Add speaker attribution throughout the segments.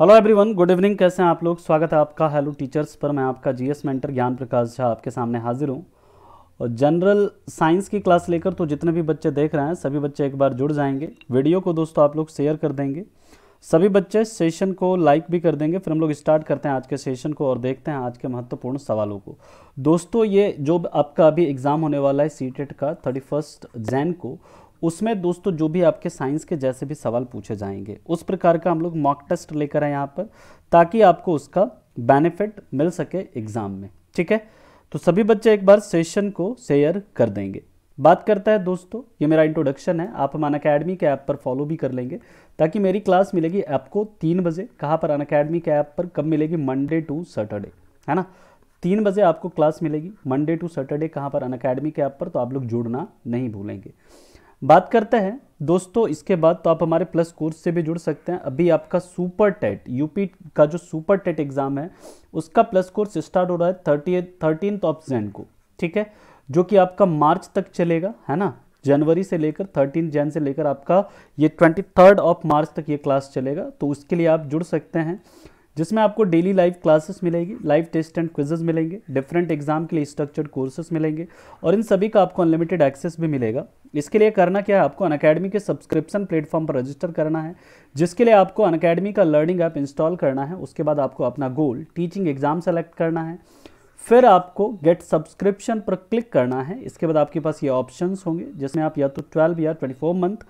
Speaker 1: Hello everyone good evening कैसे हैं आप लोग स्वागत है आपका हेलो टीचर्स पर मैं आपका जीएस मेंटर ज्ञान प्रकाश झा आपके सामने हाजिर हूं और जनरल साइंस की क्लास लेकर तो जितने भी बच्चे देख रहे हैं सभी बच्चे एक बार जुड़ जाएंगे वीडियो को दोस्तों आप लोग शेयर कर देंगे सभी बच्चे सेशन को लाइक भी कर देंगे फिर हम लोग स्टार्ट करते हैं आज के सेशन को और देखते हैं आज के महत्वपूर्ण सवालों को दोस्तों ये जो आपका अभी एग्ज़ाम होने वाला है सी e का थर्टी फर्स्ट जैन को उसमें दोस्तों जो भी आपके साइंस के जैसे भी सवाल पूछे जाएंगे उस प्रकार का हम लोग मॉक टेस्ट लेकर आए यहाँ पर ताकि आपको उसका बेनिफिट मिल सके एग्ज़ाम में ठीक है तो सभी बच्चे एक बार सेशन को शेयर कर देंगे बात करता है दोस्तों ये मेरा इंट्रोडक्शन है आप हमारा अकेडमी के ऐप पर फॉलो भी कर लेंगे ताकि मेरी क्लास मिलेगी आपको तीन बजे कहाँ पर अन अकेडमी के ऐप पर कब मिलेगी मंडे टू सैटरडे है ना तीन बजे आपको क्लास मिलेगी मंडे टू सैटरडे कहाँ पर अन अकेडमी के ऐप पर तो आप लोग जुड़ना नहीं भूलेंगे बात करते हैं दोस्तों इसके बाद तो आप हमारे प्लस कोर्स से भी जुड़ सकते हैं अभी आपका सुपर टेट यूपी का जो सुपर टेट एग्ज़ाम है उसका प्लस कोर्स स्टार्ट हो रहा है थर्टी थर्टीन ऑफ जैन को ठीक है जो कि आपका मार्च तक चलेगा है ना जनवरी से लेकर थर्टीन जैन से लेकर आपका ये ट्वेंटी थर्ड ऑफ मार्च तक ये क्लास चलेगा तो उसके लिए आप जुड़ सकते हैं जिसमें आपको डेली लाइव क्लासेस मिलेगी लाइव टेस्ट एंड क्विजेज मिलेंगे डिफरेंट एग्जाम के लिए स्ट्रक्चर्ड कोर्सेज मिलेंगे और इन सभी का आपको अनलिमिटेड एक्सेस भी मिलेगा इसके लिए करना क्या है आपको अन के सब्सक्रिप्शन प्लेटफॉर्म पर रजिस्टर करना है जिसके लिए आपको अन का लर्निंग ऐप इंस्टॉल करना है उसके बाद आपको अपना गोल टीचिंग एग्जाम सेलेक्ट करना है फिर आपको गेट सब्सक्रिप्शन पर क्लिक करना है इसके बाद आपके पास ये ऑप्शंस होंगे जिसमें आप या तो 12 या 24 मंथ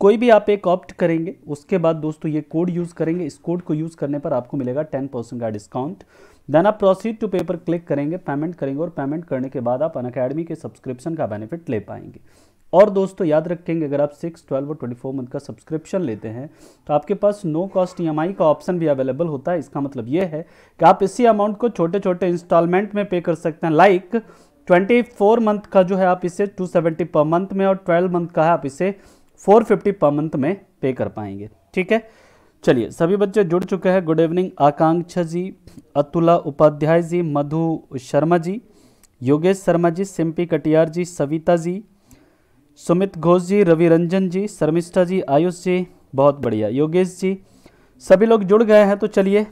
Speaker 1: कोई भी आप एक ऑप्ट करेंगे उसके बाद दोस्तों ये कोड यूज़ करेंगे इस कोड को यूज़ करने पर आपको मिलेगा टेन परसेंट का डिस्काउंट देन आप प्रोसीड टू पेपर क्लिक करेंगे पेमेंट करेंगे और पेमेंट करने के बाद आप अन अकेडमी के सब्सक्रिप्शन का बेनिफिट ले पाएंगे और दोस्तों याद रखेंगे अगर आप सिक्स ट्वेल्व और ट्वेंटी फोर मंथ का सब्सक्रिप्शन लेते हैं तो आपके पास नो कॉस्ट ई का ऑप्शन भी अवेलेबल होता है इसका मतलब ये है कि आप इसी अमाउंट को छोटे छोटे इंस्टॉलमेंट में पे कर सकते हैं लाइक like, 24 मंथ का जो है आप इसे 270 पर मंथ में और 12 मंथ का है आप इसे फोर फिफ्टी पर मंथ में पे कर पाएंगे ठीक है चलिए सभी बच्चे जुड़ चुके हैं गुड इवनिंग आकांक्षा जी अतुला उपाध्याय जी मधु शर्मा जी योगेश शर्मा जी सिंपी कटियार जी सविता जी सुमित घोष जी रवि रंजन जी शर्मिष्ठा जी आयुष जी बहुत बढ़िया योगेश जी सभी लोग जुड़ गए हैं तो चलिए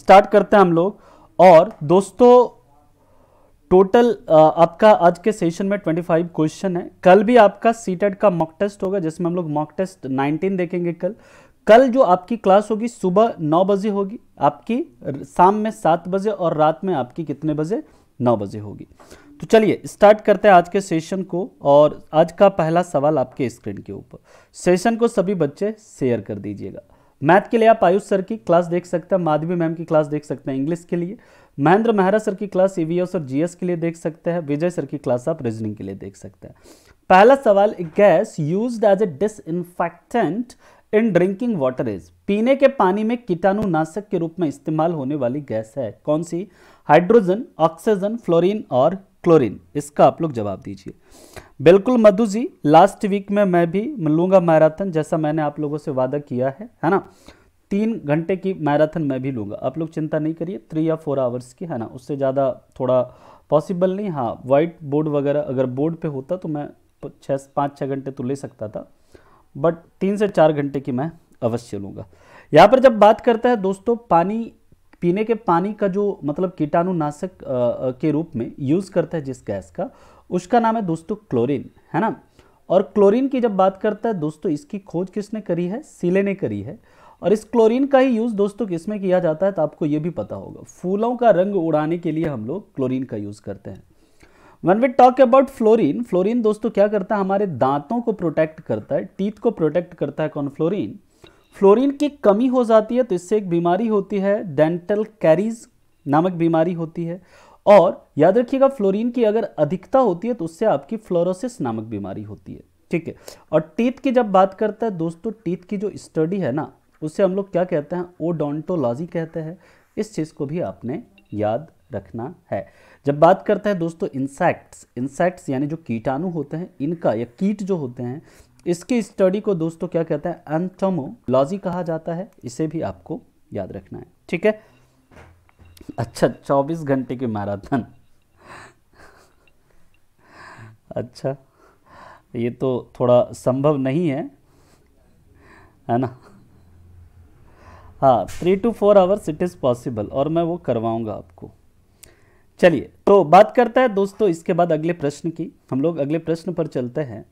Speaker 1: स्टार्ट करते हैं हम लोग और दोस्तों टोटल uh, आपका आज के सेशन में 25 क्वेश्चन है कल भी आपका सीटेड का मॉक टेस्ट होगा जिसमें हम लोग मॉक टेस्ट 19 देखेंगे कल कल जो आपकी क्लास होगी सुबह नौ बजे होगी आपकी शाम में सात बजे और रात में आपकी कितने बजे नौ बजे होगी तो चलिए स्टार्ट करते हैं आज के सेशन को और आज का पहला सवाल आपके स्क्रीन के ऊपर सेशन को सभी बच्चे शेयर कर दीजिएगा मैथ के लिए आप आयुष सर की क्लास देख सकते हैं माधवी मैम की क्लास देख सकते हैं इंग्लिश के लिए महेंद्र मेहरा सर की क्लास ईवीएस e और जीएस के लिए देख सकते हैं विजय सर की क्लास आप रीजनिंग के लिए देख सकते हैं पहला सवाल gas use as a dis in drinking water is पीने के पानी में कीटाणुनाशक के रूप में इस्तेमाल होने वाली गैस है कौन सी हाइड्रोजन ऑक्सीजन फ्लोरीन और क्लोरीन इसका आप लोग जवाब दीजिए बिल्कुल मधु जी लास्ट वीक में मैं भी लूंगा मैराथन जैसा मैंने आप लोगों से वादा किया है है ना तीन घंटे की मैराथन मैं भी लूंगा आप लोग चिंता नहीं करिए थ्री या फोर आवर्स की है ना उससे ज़्यादा थोड़ा पॉसिबल नहीं हाँ वाइट बोर्ड वगैरह अगर बोर्ड पर होता तो मैं छः पाँच छः घंटे तो ले सकता था बट तीन से चार घंटे की मैं अवश्य लूँगा यहाँ पर जब बात करता है दोस्तों पानी पीने के पानी का जो मतलब कीटाणुनाशक के रूप में यूज़ करता है जिस गैस का उसका नाम है दोस्तों क्लोरीन है ना और क्लोरीन की जब बात करता है दोस्तों इसकी खोज किसने करी है सीले ने करी है और इस क्लोरीन का ही यूज़ दोस्तों किसमें किया जाता है तो आपको ये भी पता होगा फूलों का रंग उड़ाने के लिए हम लोग क्लोरीन का यूज़ करते हैं when we talk about fluorine fluorine दोस्तों क्या करता है हमारे दांतों को प्रोटेक्ट करता है टीथ को प्रोटेक्ट करता है कौन फ्लोरीन फ्लोरीन की कमी हो जाती है तो इससे एक बीमारी होती है डेंटल कैरीज नामक बीमारी होती है और याद रखिएगा फ्लोरीन की अगर अधिकता होती है तो उससे आपकी फ्लोरोसिस नामक बीमारी होती है ठीक है और टीथ की जब बात करते हैं दोस्तों टीथ की जो स्टडी है ना उससे हम लोग क्या कहते हैं ओडोंटोलॉजी कहते हैं इस चीज़ को भी आपने याद रखना है जब बात करते हैं दोस्तों इंसेक्ट्स इंसेक्ट्स यानी जो कीटाणु होते हैं इनका या कीट जो होते हैं इसकी स्टडी को दोस्तों क्या कहते हैं एंथमोलॉजी कहा जाता है इसे भी आपको याद रखना है ठीक है अच्छा चौबीस घंटे की मैराथन अच्छा ये तो थोड़ा संभव नहीं है है ना हाँ three to four hours it is possible और मैं वो करवाऊंगा आपको चलिए तो बात करता है दोस्तों इसके बाद अगले प्रश्न की हम लोग अगले प्रश्न पर चलते हैं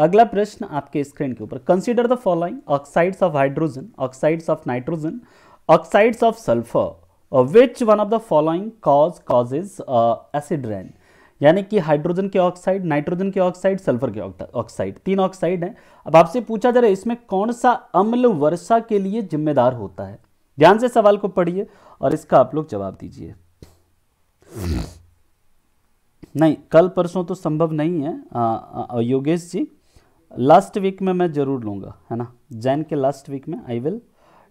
Speaker 1: अगला प्रश्न आपके स्क्रीन के ऊपर consider the following oxides of hydrogen oxides of nitrogen oxides of sulphur which one of the following cause causes acid rain यानी कि हाइड्रोजन के ऑक्साइड नाइट्रोजन के ऑक्साइड सल्फर के ऑक्साइड तीन ऑक्साइड हैं अब आपसे पूछा जा रहा है इसमें कौन सा अम्ल वर्षा के लिए जिम्मेदार होता है ध्यान से सवाल को पढ़िए और इसका आप लोग जवाब दीजिए नहीं कल परसों तो संभव नहीं है आ, आ, योगेश जी लास्ट वीक में मैं ज़रूर लूँगा है ना जैन के लास्ट वीक में I will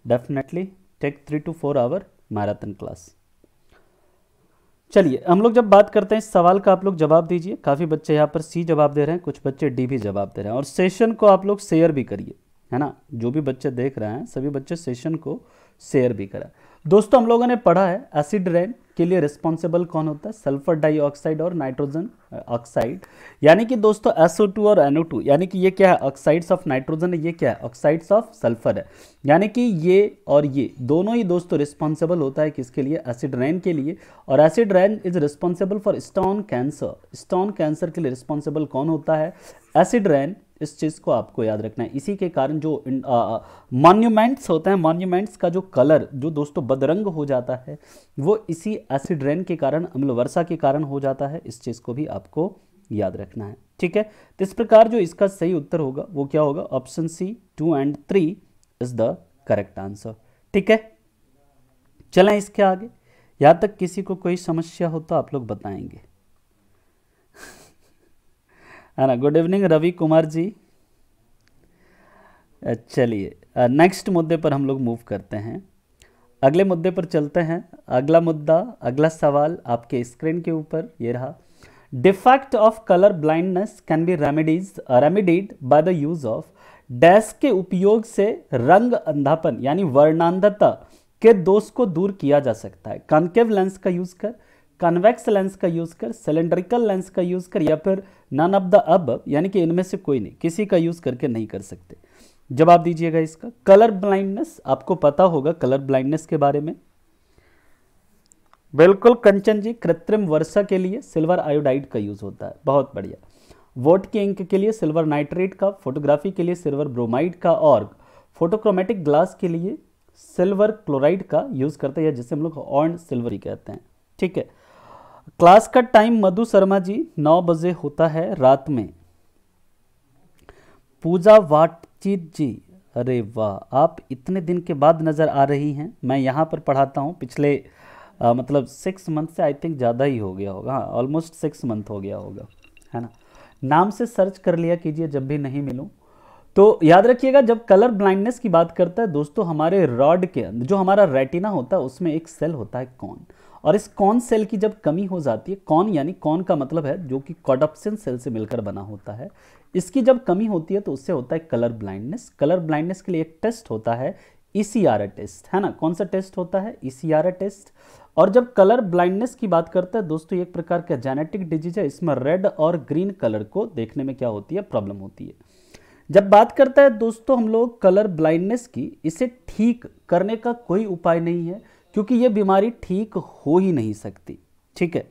Speaker 1: definitely take three to four hour marathon class चलिए हम लोग जब बात करते हैं इस सवाल का आप लोग जवाब दीजिए काफ़ी बच्चे यहाँ पर सी जवाब दे रहे हैं कुछ बच्चे डी भी जवाब दे रहे हैं और सेशन को आप लोग शेयर भी करिए है ना जो भी बच्चे देख रहे हैं सभी बच्चे सेशन को शेयर भी करें दोस्तों हम लोगों ने पढ़ा है एसिड रेन के लिए रिस्पॉन्सिबल कौन होता है सल्फर डाइऑक्साइड और नाइट्रोजन ऑक्साइड uh, यानी कि दोस्तों टू और टू यानी कि ये क्या है ऑक्साइड्स ऑफ नाइट्रोजन है ये क्या है ऑक्साइड्स ऑफ सल्फर है यानी कि ये और ये दोनों ही दोस्तों रिस्पॉन्सिबल होता है किसके लिए एसिड रैन के लिए और acid rain is responsible for stone cancer stone cancer के लिए रिस्पॉन्सिबल कौन होता है एसिड रैन इस चीज़ को आपको याद रखना है इसी के कारण जो मॉन्यूमेंट्स होते हैं मॉन्यूमेंट्स का जो कलर जो दोस्तों बदरंग हो जाता है वो इसी एसिड रेन के कारण अम्ल वर्षा के कारण हो जाता है इस चीज़ को भी आपको याद रखना है ठीक है तो इस प्रकार जो इसका सही उत्तर होगा वो क्या होगा option C two and three is the correct answer ठीक है चलें इसके आगे यहाँ तक किसी को कोई समस्या हो तो आप लोग बताएंगे है ना गुड इवनिंग रवि कुमार जी चलिए नेक्स्ट मुद्दे पर हम लोग मूव करते हैं अगले मुद्दे पर चलते हैं अगला मुद्दा अगला सवाल आपके स्क्रीन के ऊपर ये रहा defect of colour blindness can be remedies remedied by the use of dash के उपयोग से रंग अंधापन यानी वर्णांधता के दोष को दूर किया जा सकता है कॉन्केव लेंस का यूज कर कन्वेक्स लेंस का यूज़ कर सिलेंड्रिकल लेंस का यूज़ कर या फिर नन ऑफ द अब यानी कि इनमें से कोई नहीं किसी का यूज़ करके नहीं कर सकते जवाब दीजिएगा इसका कलर ब्लाइंडनेस आपको पता होगा कलर ब्लाइंडनेस के बारे में बिल्कुल कंचन जी कृत्रिम वर्षा के लिए सिल्वर आयोडाइड का यूज़ होता है बहुत बढ़िया वोट के इंक के लिए सिल्वर नाइट्रेट का फोटोग्राफी के लिए सिल्वर ब्रोमाइड का और फोटोक्रोमेटिक ग्लास के लिए सिल्वर क्लोराइड का यूज़ करते हैं जिसे हम लोग ऑर्न सिल्वर ही कहते हैं ठीक है क्लास का टाइम मधु शर्मा जी नौ बजे होता है रात में पूजा वाटचीत जी अरे वाह आप इतने दिन के बाद नज़र आ रही हैं मैं यहाँ पर पढ़ाता हूँ पिछले आ, मतलब सिक्स मंथ से आई थिंक ज़्यादा ही हो गया होगा हाँ ऑलमोस्ट सिक्स मंथ हो गया होगा है ना नाम से सर्च कर लिया कीजिए जब भी नहीं मिलूँ तो याद रखिएगा जब कलर ब्लाइंडनेस की बात करता है दोस्तों हमारे रॉड के अंदर जो हमारा रेटिना होता है उसमें एक सेल होता है कौन और इस कौन सेल की जब कमी हो जाती है कौन यानी कौन का मतलब है जो कि कॉडप्सन सेल से मिलकर बना होता है इसकी जब कमी होती है तो उससे होता है कलर ब्लाइंडनेस कलर ब्लाइंडनेस के लिए एक टेस्ट होता है ई e टेस्ट है ना कौन सा टेस्ट होता है ई e टेस्ट और जब कलर ब्लाइंडनेस की बात करते हैं दोस्तों एक प्रकार का जेनेटिक डिजीज है इसमें रेड और ग्रीन कलर को देखने में क्या होती है प्रॉब्लम होती है जब बात करते हैं दोस्तों हम लोग कलर ब्लाइंडनेस की इसे ठीक करने का कोई उपाय नहीं है क्योंकि यह बीमारी ठीक हो ही नहीं सकती ठीक है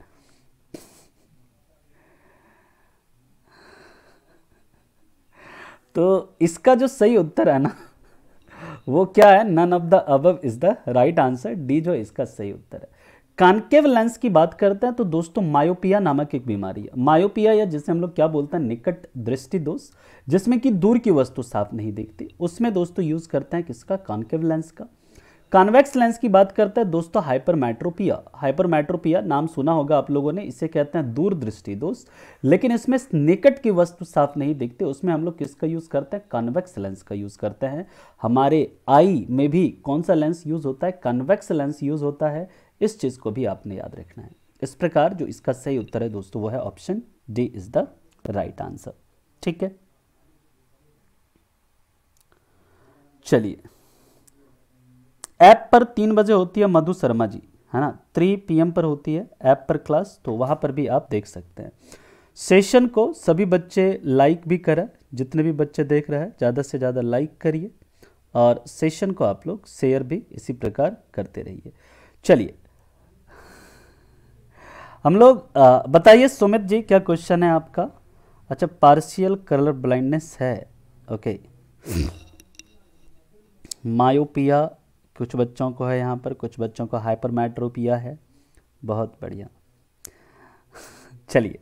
Speaker 1: तो इसका जो सही उत्तर है ना वो क्या है none of the above is the right answer D जो इसका सही उत्तर है कानकेव लेंस की बात करते हैं तो दोस्तों मायोपिया नामक एक बीमारी है मायोपिया या जिसे हम लोग क्या बोलते हैं निकट दृष्टि दोष जिसमें कि दूर की वस्तु साफ नहीं दिखती उसमें दोस्तों यूज़ करते हैं किसका कानकेव लेंस का कॉन्वेक्स लेंस की बात करते हैं दोस्तों हाइपरमेट्रोपिया हाइपरमेट्रोपिया नाम सुना होगा आप लोगों ने इसे कहते हैं दूरदृष्टि दोस्त लेकिन इसमें निकट की वस्तु साफ नहीं दिखती उसमें हम लोग किसका यूज़ करते हैं कॉन्वेक्स लेंस का यूज़ करते हैं हमारे आई में भी कौन सा लेंस यूज़ होता है कॉन्वेक्स लेंस यूज़ होता है इस चीज़ को भी आपने याद रखना है इस प्रकार जो इसका सही उत्तर है दोस्तों वो है option D is the right answer ठीक है चलिए ऐप पर तीन बजे होती है मधु शर्मा जी है ना थ्री पी पर होती है ऐप पर क्लास तो वहाँ पर भी आप देख सकते हैं सेशन को सभी बच्चे लाइक भी करें जितने भी बच्चे देख रहे हैं ज़्यादा से ज़्यादा लाइक करिए और सेशन को आप लोग शेयर भी इसी प्रकार करते रहिए चलिए हम लोग बताइए सुमित जी क्या क्वेश्चन है आपका अच्छा पार्शियल कलर ब्लाइंडनेस है ओके मायोपिया कुछ बच्चों को है यहाँ पर कुछ बच्चों को हाइपरमेट्रोपिया है बहुत बढ़िया चलिए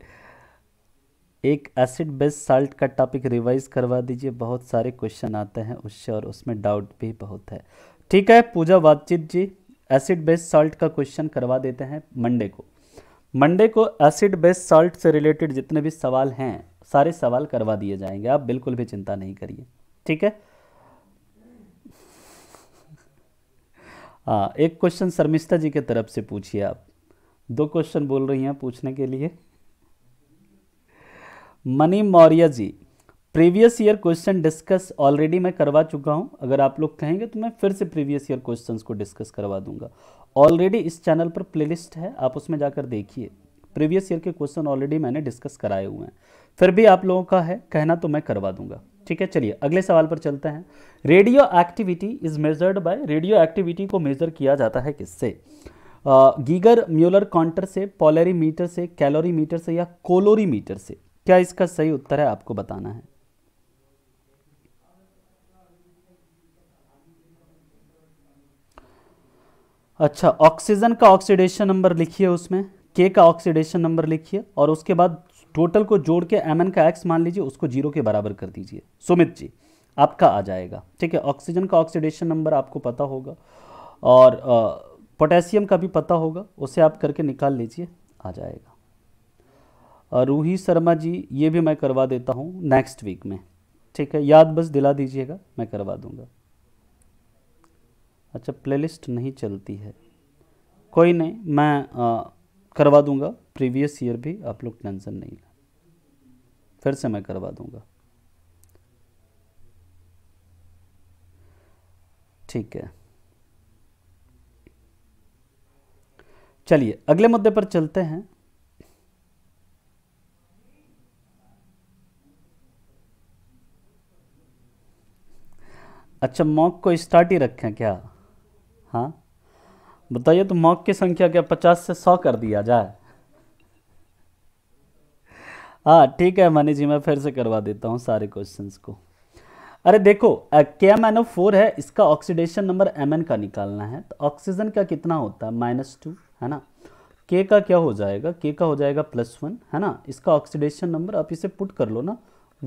Speaker 1: एक एसिड बेस साल्ट का टॉपिक रिवाइज करवा दीजिए बहुत सारे क्वेश्चन आते हैं उससे और उसमें डाउट भी बहुत है ठीक है पूजा बातचीत जी एसिड बेस साल्ट का क्वेश्चन करवा देते हैं मंडे को मंडे को एसिड बेस साल्ट से रिलेटेड जितने भी सवाल हैं सारे सवाल करवा दिए जाएंगे आप बिल्कुल भी चिंता नहीं करिए ठीक है हाँ एक क्वेश्चन शर्मिष्ठा जी के तरफ से पूछिए आप दो क्वेश्चन बोल रही हैं पूछने के लिए Mani Maurya ji previous year question discuss already मैं करवा चुका हूं अगर आप लोग कहेंगे तो मैं फिर से प्रीवियस ईयर क्वेश्चंस को डिस्कस करवा दूंगा ऑलरेडी इस चैनल पर प्लेलिस्ट है आप उसमें जाकर देखिए प्रीवियस ईयर के क्वेश्चन ऑलरेडी मैंने डिस्कस कराए हुए हैं फिर भी आप लोगों का है कहना तो मैं करवा दूंगा ठीक है चलिए अगले सवाल पर चलते हैं radio activity is measured by radio activity को मेजर किया जाता है किससे गीगर म्यूलर काउंटर से पोलरीमीटर से कैलोरीमीटर से या कोलोरीमीटर से क्या इसका सही उत्तर है आपको बताना है अच्छा ऑक्सीजन का ऑक्सीडेशन नंबर लिखिए उसमें के का ऑक्सीडेशन नंबर लिखिए और उसके बाद टोटल को जोड़ के एम का एक्स मान लीजिए उसको जीरो के बराबर कर दीजिए सुमित जी आपका आ जाएगा ठीक है ऑक्सीजन का ऑक्सीडेशन नंबर आपको पता होगा और पोटेशियम का भी पता होगा उसे आप करके निकाल लीजिए आ जाएगा और रूही शर्मा जी ये भी मैं करवा देता हूँ नेक्स्ट वीक में ठीक है याद बस दिला दीजिएगा मैं करवा दूँगा अच्छा प्लेलिस्ट नहीं चलती है कोई नहीं मैं आ, करवा दूंगा प्रीवियस ईयर भी आप लोग टेंशन नहीं लें फिर से मैं करवा दूंगा ठीक है चलिए अगले मुद्दे पर चलते हैं अच्छा मॉक को स्टार्ट ही रखें क्या हाँ बताइए तो मॉक की संख्या क्या पचास से सौ कर दिया जाए हाँ ठीक है मनी जी मैं फिर से करवा देता हूँ सारे क्वेश्चंस को अरे देखो के एम एन ओ फोर है इसका ऑक्सीडेशन नंबर एम एन का निकालना है तो ऑक्सीजन का कितना होता है माइनस टू है ना के का क्या हो जाएगा के का हो जाएगा प्लस वन है ना इसका ऑक्सीडेशन नंबर आप इसे पुट कर लो ना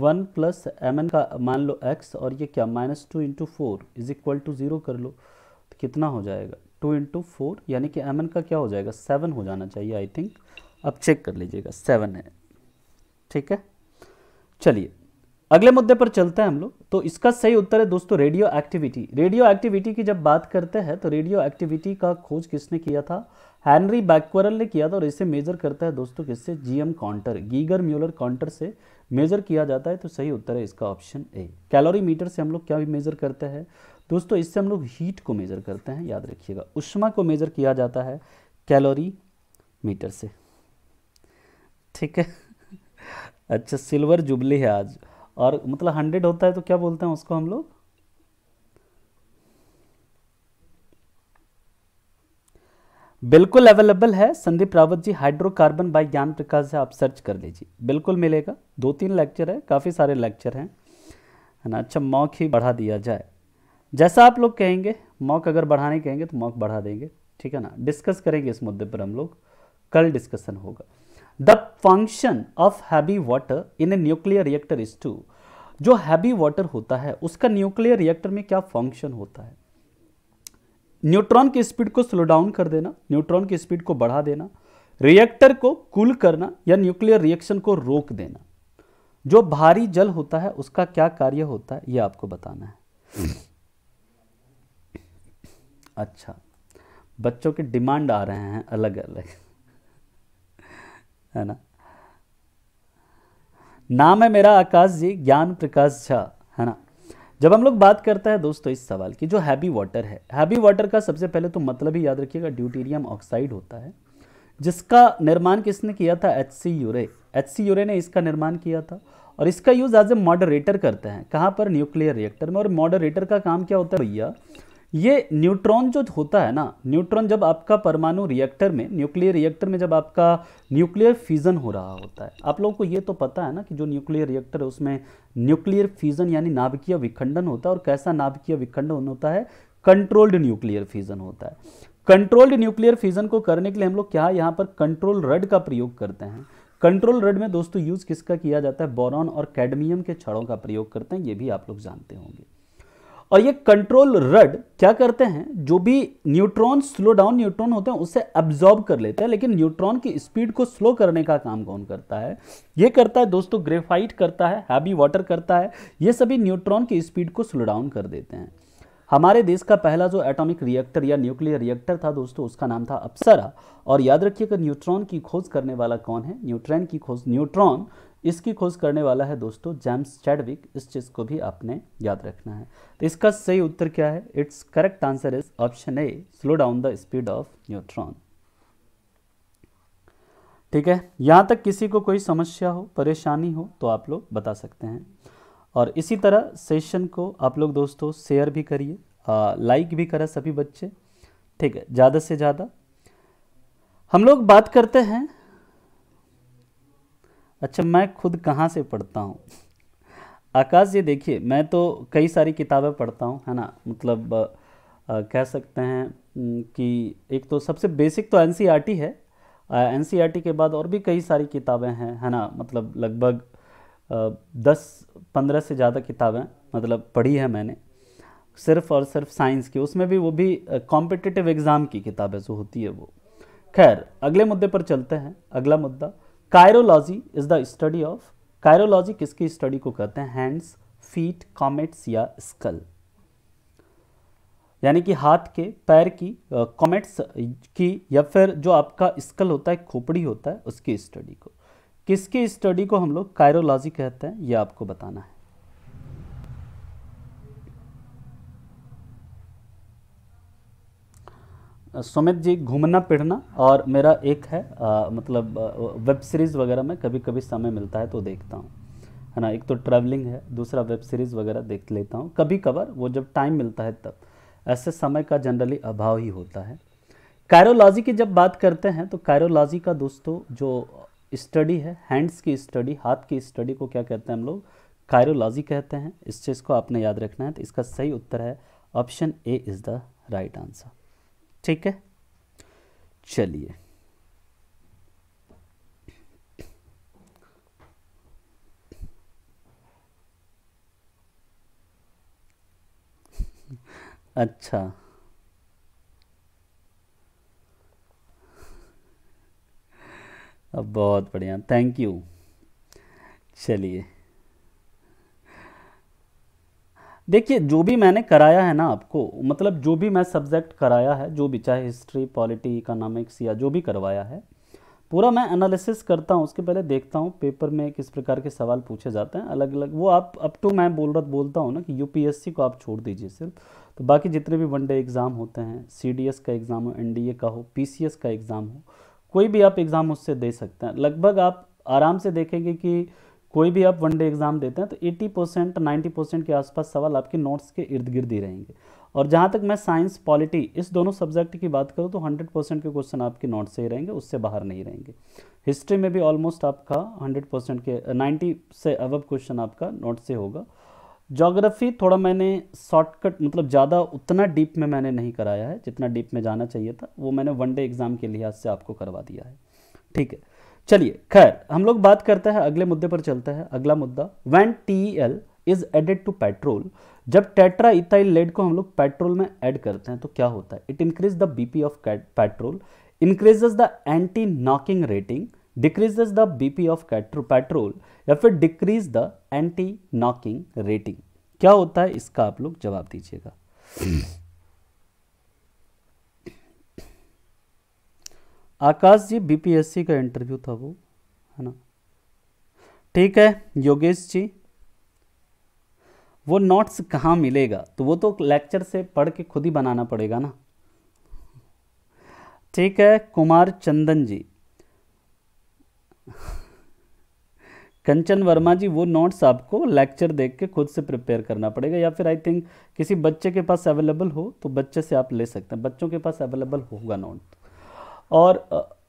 Speaker 1: वन प्लस एम एन का मान लो एक्स और ये क्या minus two into four is equal to zero कर लो तो कितना हो जाएगा टू इंटू फोर यानी कि एम एन का क्या हो जाएगा सेवन हो जाना चाहिए आई थिंक अब चेक कर लीजिएगा सेवन है ठीक है चलिए अगले मुद्दे पर चलते हैं हम लोग तो इसका सही उत्तर है दोस्तों रेडियो एक्टिविटी रेडियो एक्टिविटी की जब बात करते हैं तो रेडियो एक्टिविटी का खोज किसने किया था हैनरी बैकवरल ने किया था और इसे मेजर करता है दोस्तों किससे GM counter Geiger Muller counter से मेजर किया जाता है तो सही उत्तर है इसका ऑप्शन ए कैलोरी मीटर से हम लोग क्या मेजर करते हैं दोस्तों इससे हम लोग हीट को मेजर करते हैं याद रखिएगा उष्मा को मेजर किया जाता है कैलोरी मीटर से ठीक है अच्छा सिल्वर जुबली है आज और मतलब हंड्रेड होता है तो क्या बोलते हैं उसको हम लोग बिल्कुल अवेलेबल है संदीप रावत जी हाइड्रोकार्बन बाय ज्ञान प्रकाश से आप सर्च कर लीजिए बिल्कुल मिलेगा दो तीन लेक्चर है काफ़ी सारे लेक्चर हैं है ना अच्छा मॉक ही बढ़ा दिया जाए जैसा आप लोग कहेंगे मॉक अगर बढ़ाने कहेंगे तो मॉक बढ़ा देंगे ठीक है ना डिस्कस करेंगे इस मुद्दे पर हम लोग कल डिस्कशन होगा the function of heavy water in a nuclear reactor is to जो हैवी वाटर होता है उसका न्यूक्लियर रिएक्टर में क्या फंक्शन होता है न्यूट्रॉन की स्पीड को स्लो डाउन कर देना न्यूट्रॉन की स्पीड को बढ़ा देना रिएक्टर को कूल करना या न्यूक्लियर रिएक्शन को रोक देना जो भारी जल होता है उसका क्या कार्य होता है यह आपको बताना है अच्छा बच्चों के डिमांड आ रहे हैं अलग अलग है ना नाम है मेरा आकाश जी ज्ञान प्रकाश झा है ना जब हम लोग बात करते हैं दोस्तों इस सवाल की जो हैवी वाटर है हैवी वाटर का सबसे पहले तो मतलब ही याद रखिएगा ड्यूटीरियम ऑक्साइड होता है जिसका निर्माण किसने किया था एच सी यूरे एच सी यूरे ने इसका निर्माण किया था और इसका यूज़ एज ए मॉडरेटर करते हैं कहाँ पर न्यूक्लियर रिएक्टर में और मॉडरेटर का काम क्या होता है भैया ये न्यूट्रॉन जो होता है ना न्यूट्रॉन जब आपका परमाणु रिएक्टर में न्यूक्लियर रिएक्टर में जब आपका न्यूक्लियर फ्यूज़न हो रहा होता है आप लोगों को ये तो पता है ना कि जो न्यूक्लियर रिएक्टर है उसमें न्यूक्लियर फ्यूज़न यानी नाभिकीय विखंडन होता है और कैसा नाभिकीय विखंडन होता है कंट्रोल्ड न्यूक्लियर फ्यूज़न होता है कंट्रोल्ड न्यूक्लियर फ्यूज़न को करने के लिए हम लोग क्या यहाँ पर कंट्रोल रड का प्रयोग करते हैं कंट्रोल रड में दोस्तों यूज़ किसका किया जाता है बोरॉन और कैडमियम के छड़ों का प्रयोग करते हैं ये भी आप लोग जानते होंगे और ये कंट्रोल रड क्या करते हैं जो भी न्यूट्रॉन स्लो डाउन न्यूट्रॉन होते हैं उसे एब्जॉर्ब कर लेते हैं लेकिन न्यूट्रॉन की स्पीड को स्लो करने का काम कौन करता है ये करता है दोस्तों ग्रेफाइट करता है हैवी वाटर करता है ये सभी न्यूट्रॉन की स्पीड को स्लो डाउन कर देते हैं हमारे देश का पहला जो एटॉमिक रिएक्टर या न्यूक्लियर रिएक्टर था दोस्तों उसका नाम था अप्सरा और याद रखिएगा न्यूट्रॉन की खोज करने वाला कौन है न्यूट्रॉन की खोज न्यूट्रॉन इसकी खोज करने वाला है दोस्तों जेम्स चैडविक इस चीज़ को भी आपने याद रखना है तो इसका सही उत्तर क्या है it's correct answer is option A slow down the speed of neutron ठीक है यहां तक किसी को कोई समस्या हो परेशानी हो तो आप लोग बता सकते हैं और इसी तरह सेशन को आप लोग दोस्तों शेयर भी करिए लाइक भी करें सभी बच्चे ठीक है ज़्यादा से ज़्यादा हम लोग बात करते हैं अच्छा मैं खुद कहाँ से पढ़ता हूँ आकाश जी देखिए मैं तो कई सारी किताबें पढ़ता हूँ है ना मतलब आ, आ, कह सकते हैं कि एक तो सबसे बेसिक तो एन e है एन e के बाद और भी कई सारी किताबें हैं है ना मतलब लगभग दस पंद्रह से ज़्यादा किताबें मतलब पढ़ी है मैंने सिर्फ और सिर्फ साइंस की उसमें भी वो भी कॉम्पिटिटिव एग्ज़ाम की किताबें जो होती है वो खैर अगले मुद्दे पर चलते हैं अगला मुद्दा chirology is the study of chirology किसकी स्टडी को कहते हैं हैंड्स फीट कॉमेट्स या स्कल यानी कि हाथ के पैर की कॉमेट्स की या फिर जो आपका स्कल होता है खोपड़ी होता है उसकी स्टडी को किसकी स्टडी को हम लोग कायरोलॉजी कहते हैं यह आपको बताना है सुमित जी घूमना फिरना और मेरा एक है आ, मतलब वेब सीरीज़ वगैरह में कभी कभी समय मिलता है तो देखता हूँ है ना एक तो ट्रैवलिंग है दूसरा वेब सीरीज़ वगैरह देख लेता हूँ कभी कभार वो जब टाइम मिलता है तब ऐसे समय का जनरली अभाव ही होता है कायरोलॉजी की जब बात करते हैं तो कायरोलॉजी का दोस्तों जो स्टडी है हैंड्स की स्टडी हाथ की स्टडी को क्या कहते हैं हम लोग कायरोलॉजी कहते हैं इस चीज़ को आपने याद रखना है तो इसका सही उत्तर है option A is the right answer ठीक है चलिए अच्छा अब बहुत बढ़िया थैंक यू चलिए देखिए जो भी मैंने कराया है ना आपको मतलब जो भी मैं सब्जेक्ट कराया है जो भी चाहे हिस्ट्री पॉलिटी इकोनॉमिक्स या जो भी करवाया है पूरा मैं एनालिसिस करता हूँ उसके पहले देखता हूँ पेपर में किस प्रकार के सवाल पूछे जाते हैं अलग अलग वो आप अप टू मैं बोल रहा बोलता हूँ ना कि यूपीएससी को आप छोड़ दीजिए सिर्फ तो बाकी जितने भी वनडे एग्ज़ाम होते हैं सीडीएस का एग्ज़ाम हो एनडीए का हो पीसीएस का एग्ज़ाम हो कोई भी आप एग्ज़ाम उससे दे सकते हैं लगभग आप आराम से देखेंगे कि कोई भी आप वनडे एग्ज़ाम देते हैं तो 80 परसेंट नाइन्टी परसेंट के आसपास सवाल आपके नोट्स के इर्द गिर्द ही रहेंगे और जहाँ तक मैं साइंस पॉलिटी इस दोनों सब्जेक्ट की बात करूँ तो 100 परसेंट के क्वेश्चन आपके नोट्स से ही रहेंगे उससे बाहर नहीं रहेंगे हिस्ट्री में भी ऑलमोस्ट आपका 100 परसेंट के 90 से अवब क्वेश्चन आपका नोट से होगा जोग्राफ़ी थोड़ा मैंने शॉर्टकट मतलब ज़्यादा उतना डीप में मैंने नहीं कराया है जितना डीप में जाना चाहिए था वो मैंने वन डे एग्ज़ाम के लिहाज से आपको करवा दिया है ठीक है चलिए खैर हम लोग बात करते हैं अगले मुद्दे पर चलते हैं अगला मुद्दा when T L is added to petrol जब टेट्रा इथाइल लेड को हम लोग पेट्रोल में ऐड करते हैं तो क्या होता है it increase the BP of petrol increases the anti knocking rating decreases the BP of petrol या फिर decrease the anti knocking rating क्या होता है इसका आप लोग जवाब दीजिएगा आकाश जी बीपीएससी का इंटरव्यू था वो है ना ठीक है योगेश जी वो नोट्स कहाँ मिलेगा तो वो तो लेक्चर से पढ़ के खुद ही बनाना पड़ेगा ना ठीक है कुमार चंदन जी कंचन वर्मा जी वो नोट्स आपको लेक्चर देख के खुद से प्रिपेयर करना पड़ेगा या फिर आई थिंक किसी बच्चे के पास अवेलेबल हो तो बच्चे से आप ले सकते हैं बच्चों के पास अवेलेबल होगा नोट और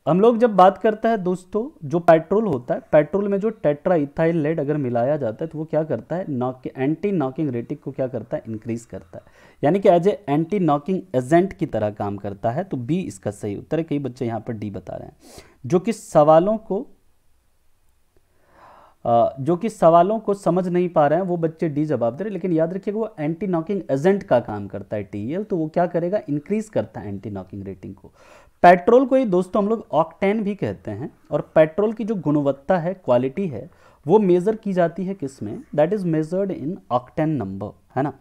Speaker 1: हम लोग जब बात करते हैं दोस्तों जो पेट्रोल होता है पेट्रोल में जो टेट्रा इथाइल लेड अगर मिलाया जाता है तो वो क्या करता है नॉक एंटी नॉकिंग रेटिक को क्या करता है इंक्रीज करता है यानी कि as a anti knocking agent की तरह काम करता है तो बी इसका सही उत्तर है कई बच्चे यहाँ पर डी बता रहे हैं जो कि सवालों को जो कि सवालों को समझ नहीं पा रहे हैं वो बच्चे डी जवाब दे रहे हैं लेकिन याद रखिएगा वो एंटी नॉकिंग एजेंट का काम करता है टीएल तो वो क्या करेगा इंक्रीज करता है एंटी नॉकिंग रेटिंग को पेट्रोल को ही दोस्तों हम लोग ऑक्टेन भी कहते हैं और पेट्रोल की जो गुणवत्ता है क्वालिटी है वो मेज़र की जाती है किस में that is measured in octane number है ना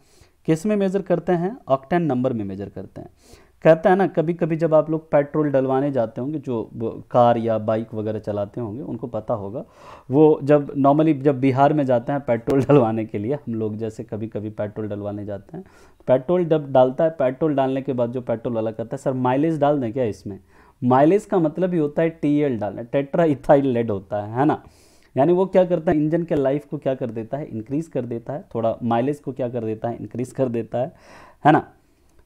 Speaker 1: किस में मेज़र करते हैं ऑक्टेन नंबर में मेजर करते हैं कहता है ना कभी कभी जब आप लोग पेट्रोल डलवाने जाते होंगे जो कार या बाइक वगैरह चलाते होंगे उनको पता होगा वो जब नॉर्मली जब बिहार में जाते हैं पेट्रोल डलवाने के लिए हम लोग जैसे कभी कभी पेट्रोल डलवाने जाते हैं पेट्रोल जब डालता है पेट्रोल डालने के बाद जो पेट्रोल वाला कहता है सर माइलेज डाल दें क्या इसमें माइलेज का मतलब ही होता है टी एल डालना टेट्रा इथाइल लेड होता है है ना यानी वो क्या करता है इंजन के लाइफ को क्या कर देता है इंक्रीज़ कर देता है थोड़ा माइलेज को क्या कर देता है इंक्रीज़ कर देता है है ना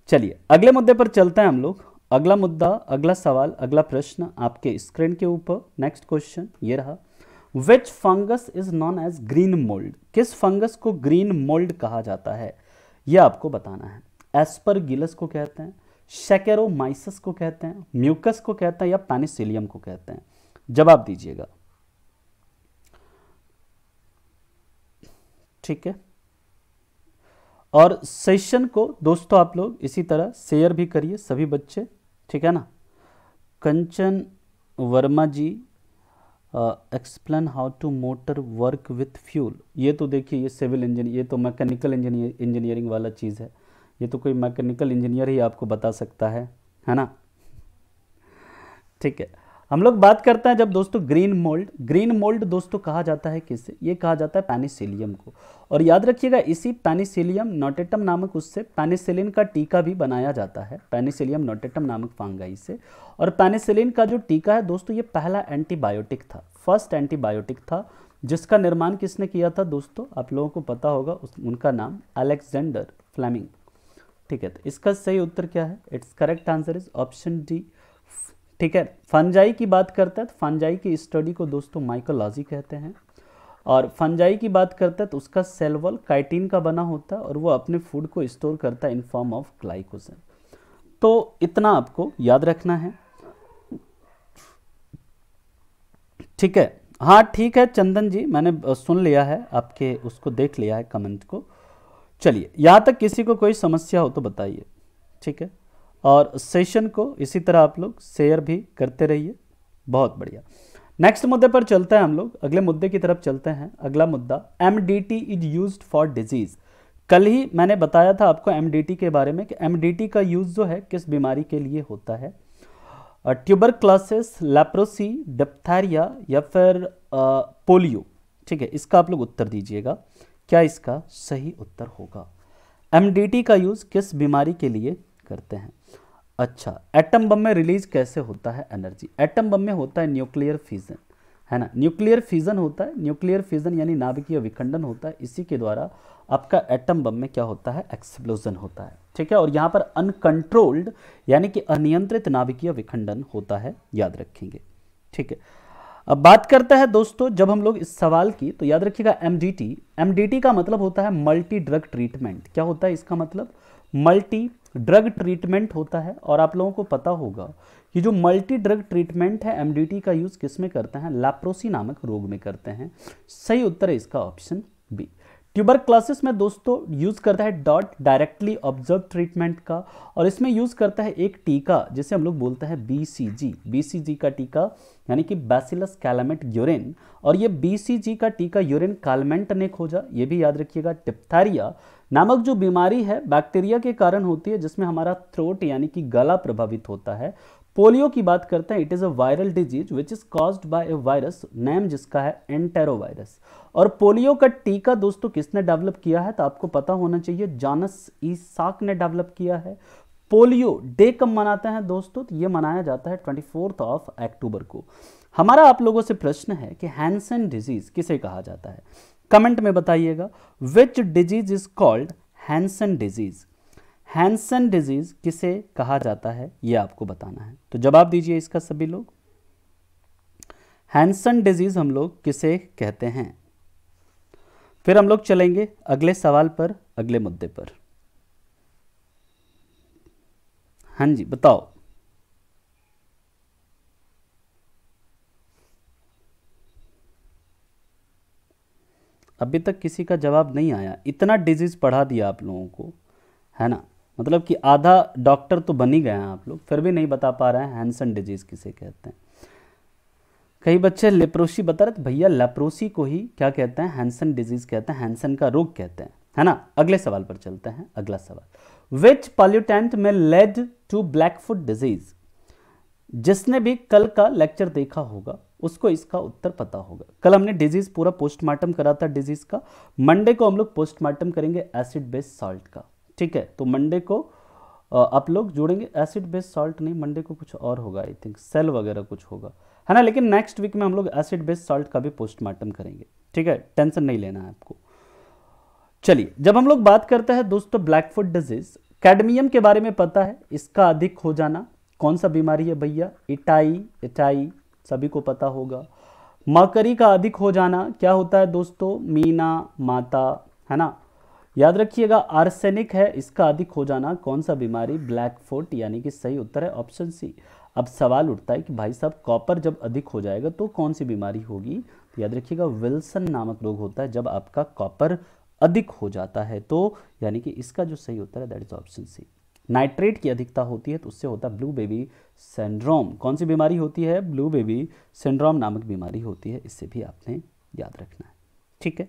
Speaker 1: चलिए अगले मुद्दे पर चलते हैं हम लोग अगला मुद्दा अगला सवाल अगला प्रश्न आपके स्क्रीन के ऊपर नेक्स्ट क्वेश्चन ये रहा which fungus is known as green mould किस फंगस को ग्रीन मोल्ड कहा जाता है यह आपको बताना है एस्पर गिलस को कहते हैं शेकेरोमाइसिस को कहते हैं म्यूकस को कहते हैं या पेनिसिलियम को कहते हैं जवाब दीजिएगा ठीक है और सेशन को दोस्तों आप लोग इसी तरह शेयर भी करिए सभी बच्चे ठीक है ना Kanchan Verma ji explain how to motor work with fuel ये तो देखिए ये सिविल इंजीनियर ये तो मैकेनिकल इंजीनियर इंजीनियरिंग वाला चीज़ है ये तो कोई मैकेनिकल इंजीनियर ही आपको बता सकता है है ना ठीक है हम लोग बात करते हैं जब दोस्तों ग्रीन मोल्ड ग्रीन मोल्ड दोस्तों कहा जाता है किससे ये कहा जाता है पैनिसिलियम को और याद रखिएगा इसी पैनिसिलियम नोटेटम नामक उससे पैनिसिलिन का टीका भी बनाया जाता है पैनिसिलियम नोटेटम नामक फांगाई से और पैनिसिलिन का जो टीका है दोस्तों ये पहला एंटीबायोटिक था फर्स्ट एंटीबायोटिक था जिसका निर्माण किसने किया था दोस्तों आप लोगों को पता होगा उस उनका नाम अलेक्जेंडर फ्लैमिंग ठीक है तो इसका सही उत्तर क्या है it's correct answer is option D ठीक है फनजाई की बात करते हैं तो फनजाई की स्टडी को दोस्तों माइकोलॉजी कहते हैं और फनजाई की बात करते हैं तो उसका सेल वॉल काइटिन का बना होता है और वो अपने फूड को स्टोर करता है इन फॉर्म ऑफ ग्लाइकोजन तो इतना आपको याद रखना है ठीक है हाँ ठीक है चंदन जी मैंने सुन लिया है आपके उसको देख लिया है कमेंट को चलिए यहाँ तक किसी को कोई समस्या हो तो बताइए ठीक है और सेशन को इसी तरह आप लोग शेयर भी करते रहिए बहुत बढ़िया नेक्स्ट मुद्दे पर चलते हैं हम लोग अगले मुद्दे की तरफ चलते हैं अगला मुद्दा M D T is use for disease कल ही मैंने बताया था आपको एम डी टी के बारे में कि एम डी टी का यूज जो है किस बीमारी के लिए होता है ट्यूबर क्लासेस लेप्रोसी डिप्थेरिया या फिर पोलियो ठीक है इसका आप लोग उत्तर दीजिएगा क्या इसका सही उत्तर होगा एम डी टी का यूज़ किस बीमारी के लिए करते हैं अच्छा एटम बम में रिलीज कैसे होता है एनर्जी एटम बम में होता है न्यूक्लियर फ्यूजन है ना न्यूक्लियर फ्यूजन होता है न्यूक्लियर फ्यूजन यानी नाभिकीय विखंडन होता है इसी के द्वारा आपका एटम बम में क्या होता है एक्सप्लोजन होता है ठीक है और यहाँ पर अनकंट्रोल्ड यानी कि अनियंत्रित नाभिकीय विखंडन होता है याद रखेंगे ठीक है अब बात करते हैं दोस्तों जब हम लोग इस सवाल की तो याद रखिएगा एमडीटी एमडीटी का मतलब होता है मल्टी ड्रग ट्रीटमेंट क्या होता है इसका मतलब मल्टी ड्रग ट्रीटमेंट होता है और आप लोगों को पता होगा कि जो मल्टी ड्रग ट्रीटमेंट है एमडीटी का यूज़ किस में करते हैं लैप्रोसी नामक रोग में करते हैं सही उत्तर है इसका ऑप्शन बी ट्यूबर क्लासेस में दोस्तों यूज़ करता है डॉट डायरेक्टली ऑब्जर्व ट्रीटमेंट का और इसमें यूज़ करता है एक टीका जिसे हम लोग बोलते हैं बीसीजी बीसीजी का टीका यानी कि बैसिलस कैलामेट यूरिन और ये बीसीजी का टीका यूरिन कालमेंट ने खोजा ये भी याद रखिएगा टिप्थारिया नामक जो बीमारी है बैक्टीरिया के कारण होती है जिसमें हमारा थ्रोट यानी कि गला प्रभावित होता है पोलियो की बात करते हैं it is a viral disease which is caused by a virus name जिसका है एंटेरोवायरस और पोलियो का टीका दोस्तों किसने डेवलप किया है तो आपको पता होना चाहिए जानस साक ने डेवलप किया है पोलियो डे कब मनाते हैं दोस्तों तो ये मनाया जाता है ट्वेंटी फोर्थ ऑफ अक्टूबर को हमारा आप लोगों से प्रश्न है कि हैंसन डिजीज़ किसे कहा जाता है कमेंट में बताइएगा which disease is called Hansen disease Hansen disease किसे कहा जाता है यह आपको बताना है तो जवाब दीजिए इसका सभी लोग हैंसन डिजीज हम लोग किसे कहते हैं फिर हम लोग चलेंगे अगले सवाल पर अगले मुद्दे पर हां जी बताओ अभी तक किसी का जवाब नहीं आया इतना डिजीज़ पढ़ा दिया आप लोगों को है ना मतलब कि आधा डॉक्टर तो बन ही गए हैं आप लोग फिर भी नहीं बता पा रहे हैं हैंसन डिजीज़ किसे कहते हैं कई बच्चे लेप्रोसी बता रहे थे भैया लेप्रोसी को ही क्या कहते हैं हैंसन डिजीज़ कहते हैं हैंसन का रोग कहते हैं है ना अगले सवाल पर चलते हैं अगला सवाल विच पॉल्यूटेंट में led to black foot disease जिसने भी कल का लेक्चर देखा होगा उसको इसका उत्तर पता होगा कल हमने डिजीज पूरा पोस्टमार्टम करा था डिजीज का मंडे को हम लोग पोस्टमार्टम करेंगे एसिड बेस सॉल्ट का ठीक है तो मंडे को आप लोग जोड़ेंगे एसिड बेस सॉल्ट नहीं मंडे को कुछ और होगा आई थिंक सेल वगैरह कुछ होगा है ना लेकिन नेक्स्ट वीक में हम लोग एसिड बेस सॉल्ट का भी पोस्टमार्टम करेंगे ठीक है टेंशन नहीं लेना है आपको चलिए जब हम लोग बात करते हैं दोस्तों ब्लैकफुट डिजीज कैडमियम के बारे में पता है इसका अधिक हो जाना कौन सा बीमारी है भैया इटाई इटाई सभी को पता होगा मकरी का अधिक हो जाना क्या होता है दोस्तों मीना माता है ना याद रखिएगा आर्सेनिक है इसका अधिक हो जाना कौन सा बीमारी ब्लैक फोर्ट यानी कि सही उत्तर है ऑप्शन सी अब सवाल उठता है कि भाई साहब कॉपर जब अधिक हो जाएगा तो कौन सी बीमारी होगी तो याद रखिएगा विल्सन नामक रोग होता है जब आपका कॉपर अधिक हो जाता है तो यानी कि इसका जो सही उत्तर है that is option C nitrate की अधिकता होती है तो उससे होता है ब्लू बेबी सिंड्रोम कौन सी बीमारी होती है ब्लू बेबी सिंड्रोम नामक बीमारी होती है इससे भी आपने याद रखना है ठीक है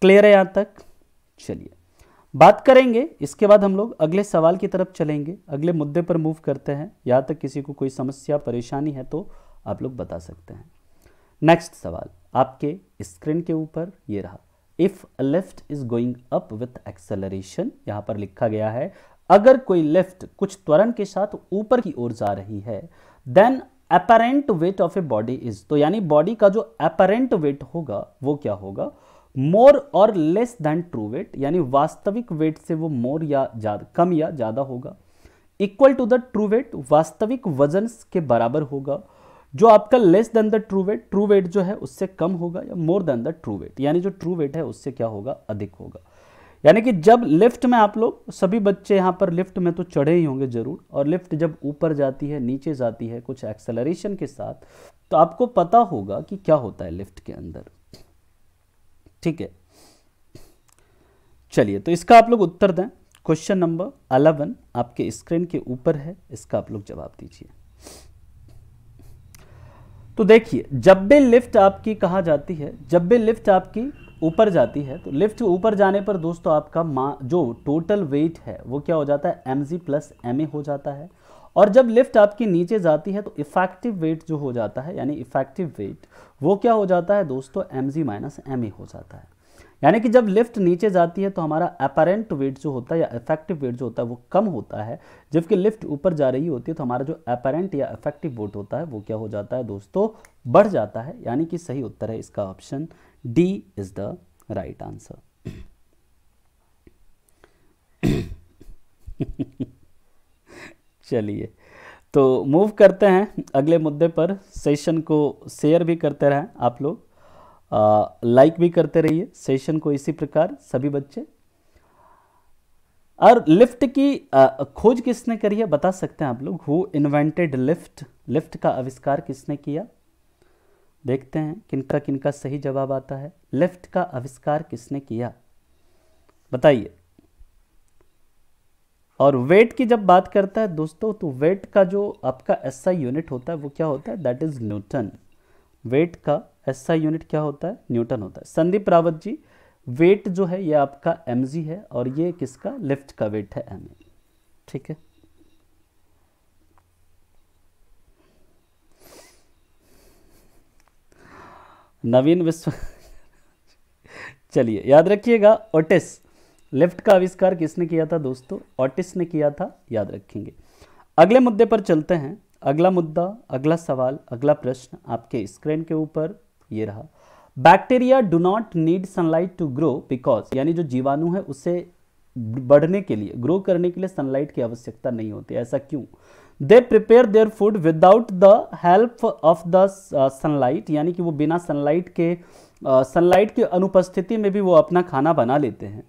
Speaker 1: क्लियर है यहाँ तक चलिए बात करेंगे इसके बाद हम लोग अगले सवाल की तरफ चलेंगे अगले मुद्दे पर मूव करते हैं यहाँ तक किसी को कोई समस्या परेशानी है तो आप लोग बता सकते हैं नेक्स्ट सवाल आपके स्क्रीन के ऊपर ये रहा if lift is going up with acceleration यहाँ पर लिखा गया है अगर कोई लिफ्ट कुछ त्वरण के साथ ऊपर की ओर जा रही है then apparent weight of a body is तो यानी बॉडी का जो अपेरेंट वेट होगा वो क्या होगा मोर और लेस देन ट्रू वेट यानी वास्तविक वेट से वो मोर या ज्यादा कम या ज़्यादा होगा equal to the true weight वास्तविक वजन के बराबर होगा जो आपका less than the true weight true weight जो है उससे कम होगा या more than the true weight यानी जो ट्रू वेट है उससे क्या होगा अधिक होगा यानी कि जब लिफ्ट में आप लोग सभी बच्चे यहाँ पर लिफ्ट में तो चढ़े ही होंगे ज़रूर और लिफ्ट जब ऊपर जाती है नीचे जाती है कुछ एक्सेलरेशन के साथ तो आपको पता होगा कि क्या होता है लिफ्ट के अंदर ठीक है चलिए तो इसका आप लोग उत्तर दें क्वेश्चन नंबर अलेवन आपके स्क्रीन के ऊपर है इसका आप लोग जवाब दीजिए तो देखिए जब भी लिफ्ट आपकी कहा जाती है जब भी लिफ्ट आपकी ऊपर जाती है तो लिफ्ट ऊपर जाने पर दोस्तों आपका मा जो टोटल वेट है वो क्या हो जाता है M G plus M A हो जाता है और जब लिफ्ट आपकी नीचे जाती है तो इफेक्टिव वेट जो हो जाता है यानी इफेक्टिव वेट वो क्या हो जाता है दोस्तों M G minus M A हो जाता है यानी कि जब लिफ्ट नीचे जाती है तो हमारा अपेरेंट वेट जो होता है या इफेक्टिव वेट जो होता है वो कम होता है जबकि लिफ्ट ऊपर जा रही होती है तो हमारा जो अपेरेंट या इफेक्टिव वेट होता है वो क्या हो जाता है दोस्तों बढ़ जाता है यानी कि सही उत्तर है इसका option D is the right answer. चलिए तो मूव करते हैं अगले मुद्दे पर सेशन को शेयर भी करते रहें आप लोग लाइक भी करते रहिए सेशन को इसी प्रकार सभी बच्चे और लिफ्ट की आ, खोज किसने करी है बता सकते हैं आप लोग हु इन्वेंटेड लिफ्ट लिफ्ट का आविष्कार किसने किया देखते हैं किनका किनका सही जवाब आता है लेफ्ट का आविष्कार किसने किया बताइए और वेट की जब बात करता है दोस्तों तो वेट का जो आपका ऐसा यूनिट होता है वो क्या होता है दैट इज न्यूटन वेट का एस यूनिट क्या होता है न्यूटन होता है संदीप रावत जी वेट जो है ये आपका एम है और ये किसका लेफ्ट का वेट है एम ठीक है नवीन विश्व चलिए याद रखिएगा ओटिस लेफ्ट का आविष्कार किसने किया था दोस्तों ऑटिस ने किया था याद रखेंगे अगले मुद्दे पर चलते हैं अगला मुद्दा अगला सवाल अगला प्रश्न आपके स्क्रीन के ऊपर ये रहा bacteria do not need sunlight to grow because यानी जो जीवाणु है उसे बढ़ने के लिए ग्रो करने के लिए सनलाइट की आवश्यकता नहीं होती ऐसा क्यों they prepare their food without the help of the sunlight यानी कि वो बिना सनलाइट के सनलाइट uh, की अनुपस्थिति में भी वो अपना खाना बना लेते हैं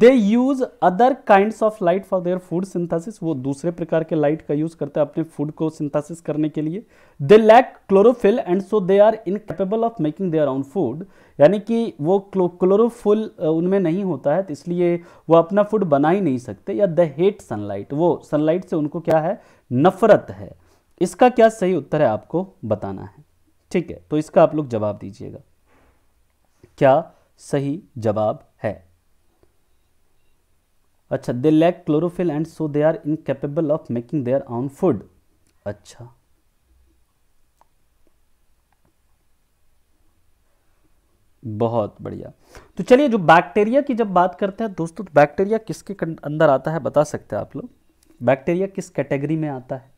Speaker 1: they use other kind of light for their food synthesis वो दूसरे प्रकार के लाइट का यूज करते हैं अपने फूड को सिंथेसिस करने के लिए they lack chlorophyll and so they are incapable of making their own food यानी कि वो क्लोरोफुल uh, उनमें नहीं होता है तो इसलिए वो अपना फूड बना ही नहीं सकते या द हेट सनलाइट वो सनलाइट से उनको क्या है नफरत है इसका क्या सही उत्तर है आपको बताना है ठीक है तो इसका आप लोग जवाब दीजिएगा क्या सही जवाब है अच्छा they lack chlorophyll and so they are incapable of making their own food अच्छा बहुत बढ़िया तो चलिए जो बैक्टीरिया की जब बात करते हैं दोस्तों तो बैक्टीरिया किसके अंदर आता है बता सकते हैं आप लोग बैक्टीरिया किस कैटेगरी में आता है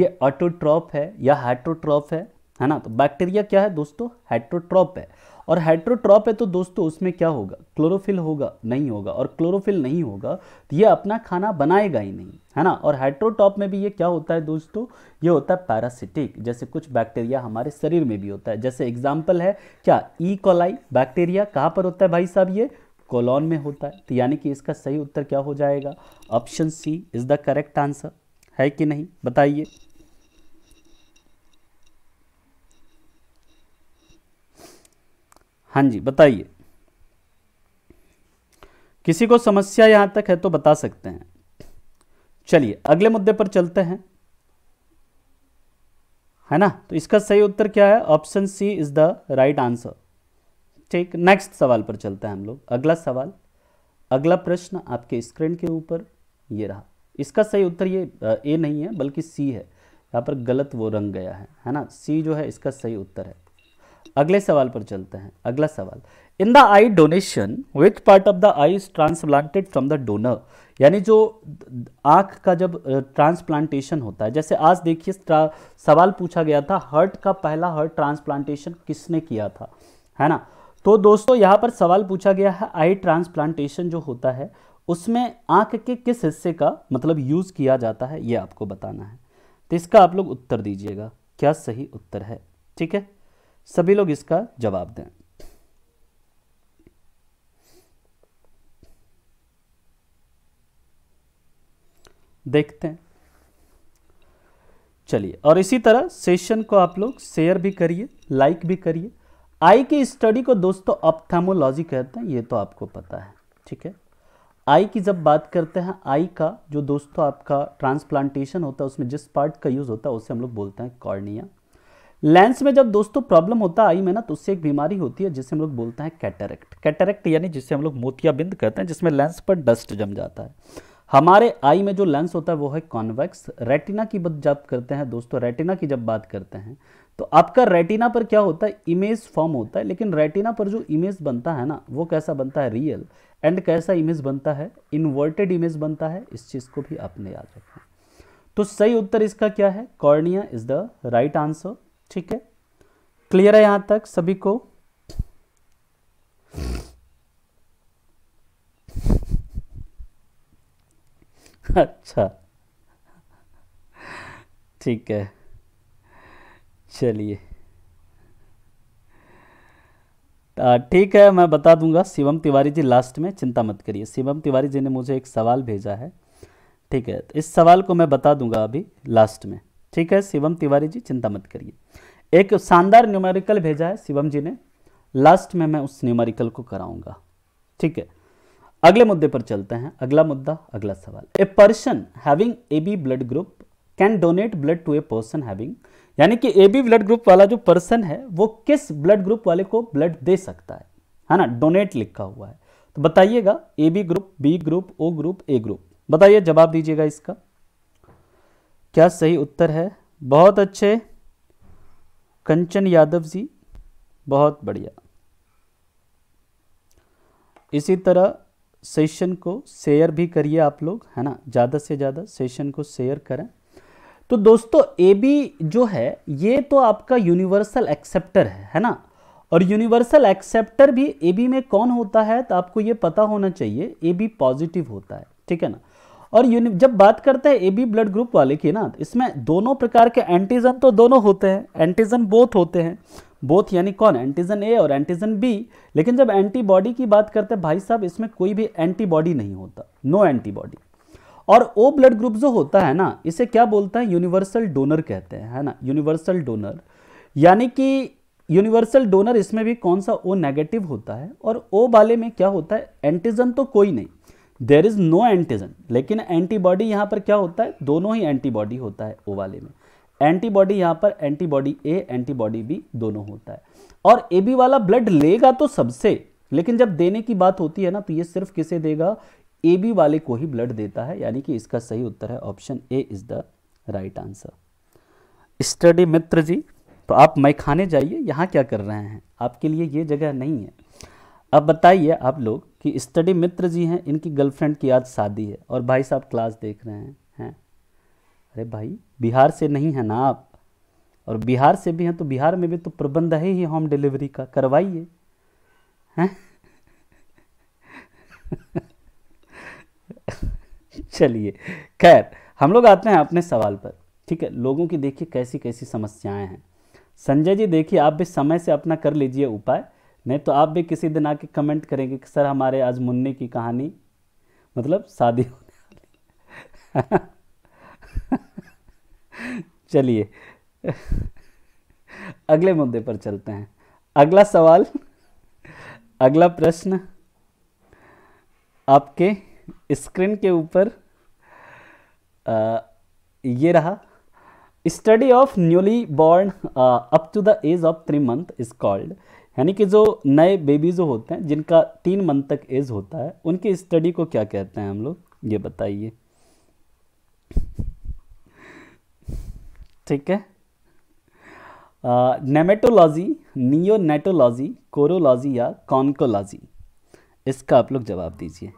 Speaker 1: ये ऑटोट्रॉप है या हाइट्रोट्रॉप है है ना तो बैक्टीरिया क्या है दोस्तों हाइट्रोट्रॉप है और हाइट्रोट्रॉप है तो दोस्तों उसमें क्या होगा क्लोरोफिल होगा नहीं होगा और क्लोरोफिल नहीं होगा तो ये अपना खाना बनाएगा ही नहीं है ना और हाइट्रोट्रॉप में भी ये क्या होता है दोस्तों ये होता है पैरासिटिक जैसे कुछ बैक्टीरिया हमारे शरीर में भी होता है जैसे एग्जाम्पल है क्या ई e. कोलाई बैक्टीरिया कहाँ पर होता है भाई साहब ये कोलोन में होता है तो यानी कि इसका सही उत्तर क्या हो जाएगा option C is the correct answer है कि नहीं बताइए हाँ जी बताइए किसी को समस्या यहां तक है तो बता सकते हैं चलिए अगले मुद्दे पर चलते हैं है ना तो इसका सही उत्तर क्या है option C is the right answer ठीक नेक्स्ट सवाल पर चलते हैं हम लोग अगला सवाल अगला प्रश्न आपके स्क्रीन के ऊपर ये रहा इसका सही उत्तर ये ए नहीं है बल्कि सी है यहाँ पर गलत वो रंग गया है है ना सी जो है इसका सही उत्तर है अगले सवाल पर चलते हैं अगला सवाल in the eye donation which part of the eye is transplanted from the donor यानी जो आँख का जब ट्रांसप्लांटेशन होता है जैसे आज देखिए सवाल पूछा गया था हर्ट का पहला हर्ट ट्रांसप्लांटेशन किसने किया था है ना तो दोस्तों यहाँ पर सवाल पूछा गया है आई ट्रांसप्लांटेशन जो होता है उसमें आंख के किस हिस्से का मतलब यूज़ किया जाता है ये आपको बताना है तो इसका आप लोग उत्तर दीजिएगा क्या सही उत्तर है ठीक है सभी लोग इसका जवाब दें देखते हैं चलिए और इसी तरह सेशन को आप लोग शेयर भी करिए लाइक भी करिए आई की स्टडी को दोस्तों अपथेमोलॉजी कहते हैं ये तो आपको पता है ठीक है आई की जब बात करते हैं आई का जो दोस्तों आपका ट्रांसप्लांटेशन होता है उसमें जिस पार्ट का यूज़ होता है उसे हम लोग बोलते हैं कॉर्निया लेंस में जब दोस्तों प्रॉब्लम होता है आई में ना तो उससे एक बीमारी होती है जिसे हम लोग बोलते हैं कैटरेक्ट कैटरेक्ट यानी जिसे हम लोग मोतियाबिंद कहते हैं जिसमें लेंस पर डस्ट जम जाता है हमारे आई में जो लेंस होता है वो है कॉन्वेक्स रेटिना की बात जब करते हैं दोस्तों रेटिना की जब बात करते हैं तो आपका रेटिना पर क्या होता है इमेज फॉर्म होता है लेकिन रेटिना पर जो इमेज बनता है ना वो कैसा बनता है रियल एंड कैसा इमेज बनता है इन्वर्टेड इमेज बनता है इस चीज़ को भी आपने याद रखना तो सही उत्तर इसका क्या है cornea is the right answer ठीक है क्लियर है यहां तक सभी को अच्छा ठीक है चलिए ठीक है मैं बता दूंगा शिवम तिवारी जी लास्ट में चिंता मत करिए शिवम तिवारी जी ने मुझे एक सवाल भेजा है ठीक है तो इस सवाल को मैं बता दूंगा अभी लास्ट में ठीक है शिवम तिवारी जी चिंता मत करिए एक शानदार न्यूमेरिकल भेजा है शिवम जी ने लास्ट में मैं उस न्यूमेरिकल को कराऊंगा ठीक है अगले मुद्दे पर चलते हैं अगला मुद्दा अगला सवाल a person having A B blood group can donate blood to a person having यानी कि ए बी ब्लड ग्रुप वाला जो पर्सन है वो किस ब्लड ग्रुप वाले को ब्लड दे सकता है है ना डोनेट लिखा हुआ है तो बताइएगा A B group B group O group A group बताइए जवाब दीजिएगा इसका क्या सही उत्तर है बहुत अच्छे कंचन यादव जी बहुत बढ़िया इसी तरह सेशन को शेयर भी करिए आप लोग है ना ज़्यादा से ज़्यादा सेशन को शेयर करें तो दोस्तों ए बी जो है ये तो आपका यूनिवर्सल एक्सेप्टर है है ना और यूनिवर्सल एक्सेप्टर भी ए बी में कौन होता है तो आपको ये पता होना चाहिए ए बी पॉजिटिव होता है ठीक है ना और जब बात करते हैं ए बी ब्लड ग्रुप वाले की ना तो इसमें दोनों प्रकार के एंटीजन तो दोनों होते हैं एंटीजन बोथ होते हैं बोथ यानी कौन एंटीजन ए और एंटीजन बी लेकिन जब एंटीबॉडी की बात करते हैं भाई साहब इसमें कोई भी एंटीबॉडी नहीं होता नो एंटीबॉडी और ओ ब्लड ग्रुप जो होता है ना इसे क्या बोलता है यूनिवर्सल डोनर कहते हैं है ना यूनिवर्सल डोनर यानी कि यूनिवर्सल डोनर इसमें भी कौन सा ओ नेगेटिव होता है और ओ वाले में क्या होता है एंटीजन तो कोई नहीं देर इज़ नो एंटीजन लेकिन एंटीबॉडी यहाँ पर क्या होता है दोनों ही एंटीबॉडी होता है ओ वाले में एंटीबॉडी यहाँ पर एंटीबॉडी ए एंटीबॉडी बी दोनों होता है और ए बी वाला ब्लड लेगा तो सबसे लेकिन जब देने की बात होती है ना तो ये सिर्फ किसे देगा ए बी वाले को ही ब्लड देता है यानी कि इसका सही उत्तर है option A is the right answer study Mitra ji तो आप मैखाने जाइए यहाँ क्या कर रहे हैं आपके लिए ये जगह नहीं है अब बताइए आप लोग कि स्टडी मित्र जी हैं इनकी गर्लफ्रेंड की आज शादी है और भाई साहब क्लास देख रहे हैं हैं अरे भाई बिहार से नहीं है ना आप और बिहार से भी हैं तो बिहार में भी तो प्रबंध है ही होम डिलीवरी का करवाइए हैं चलिए खैर हम लोग आते हैं अपने सवाल पर ठीक है लोगों की देखिए कैसी कैसी समस्याएं हैं संजय जी देखिए आप भी समय से अपना कर लीजिए उपाय नहीं तो आप भी किसी दिन आके कमेंट करेंगे कि सर हमारे आज मुन्ने की कहानी मतलब शादी होने वाली चलिए अगले मुद्दे पर चलते हैं अगला सवाल अगला प्रश्न आपके स्क्रीन के ऊपर ये रहा study of newly born up to the age of three month is called यानी कि जो नए बेबी जो होते हैं जिनका तीन मंथ तक एज होता है उनकी स्टडी को क्या कहते हैं हम लोग ये बताइए ठीक है नेमेटोलॉजी नियोनेटोलॉजी कोरोलॉजी या कॉन्कोलॉजी इसका आप लोग जवाब दीजिए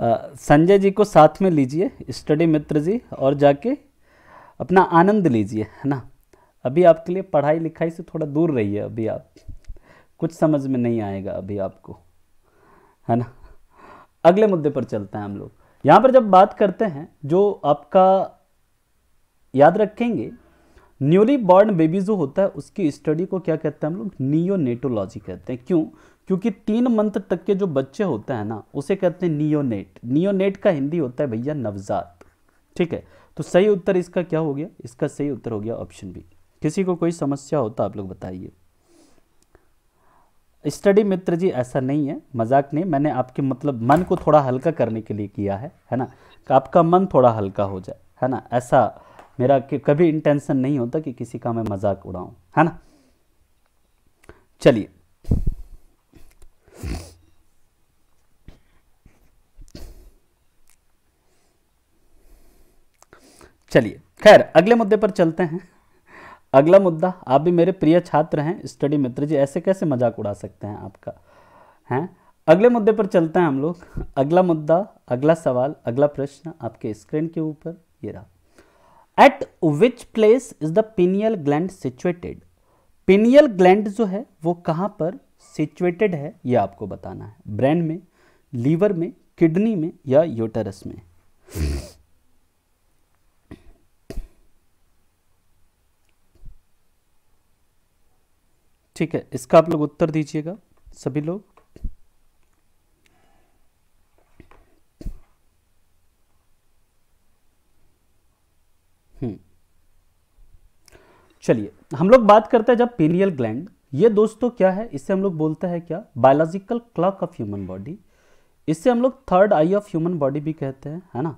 Speaker 1: संजय जी को साथ में लीजिए स्टडी मित्र जी और जाके अपना आनंद लीजिए है ना अभी आपके लिए पढ़ाई लिखाई से थोड़ा दूर रहिए अभी आप कुछ समझ में नहीं आएगा अभी आपको है ना अगले मुद्दे पर चलते हैं हम लोग यहाँ पर जब बात करते हैं जो आपका याद रखेंगे न्यूली बॉर्न बेबी जो होता है उसकी स्टडी को क्या कहते हैं हम लोग नियोनेटोलॉजी कहते हैं क्यों क्योंकि तीन मंथ तक के जो बच्चे होते हैं ना उसे कहते हैं नियोनेट नियोनेट का हिंदी होता है भैया नवजात ठीक है तो सही उत्तर इसका क्या हो गया इसका सही उत्तर हो गया ऑप्शन बी किसी को कोई समस्या हो तो आप लोग बताइए स्टडी मित्र जी ऐसा नहीं है मजाक नहीं मैंने आपके मतलब मन को थोड़ा हल्का करने के लिए किया है है ना आपका मन थोड़ा हल्का हो जाए है ना ऐसा मेरा कभी इंटेंशन नहीं होता कि किसी का मैं मजाक उड़ाऊं है ना चलिए चलिए खैर अगले मुद्दे पर चलते हैं अगला मुद्दा आप भी मेरे प्रिय छात्र हैं स्टडी मित्र जी ऐसे कैसे मजाक उड़ा सकते हैं आपका हैं अगले मुद्दे पर चलते हैं हम लोग अगला मुद्दा अगला सवाल अगला प्रश्न आपके स्क्रीन के ऊपर ये रहा at which place is the pineal gland situated pineal gland जो है वो कहां पर सिचुएटेड है ये आपको बताना है ब्रेन में लीवर में किडनी में या यूटरस में ठीक है इसका आप लोग उत्तर दीजिएगा सभी लोग चलिए हम लोग बात करते हैं जब पीनियल ग्लैंड ये दोस्तों क्या है इससे हम लोग बोलते हैं क्या biological clock of human body इससे हम लोग third eye of human body भी कहते हैं है ना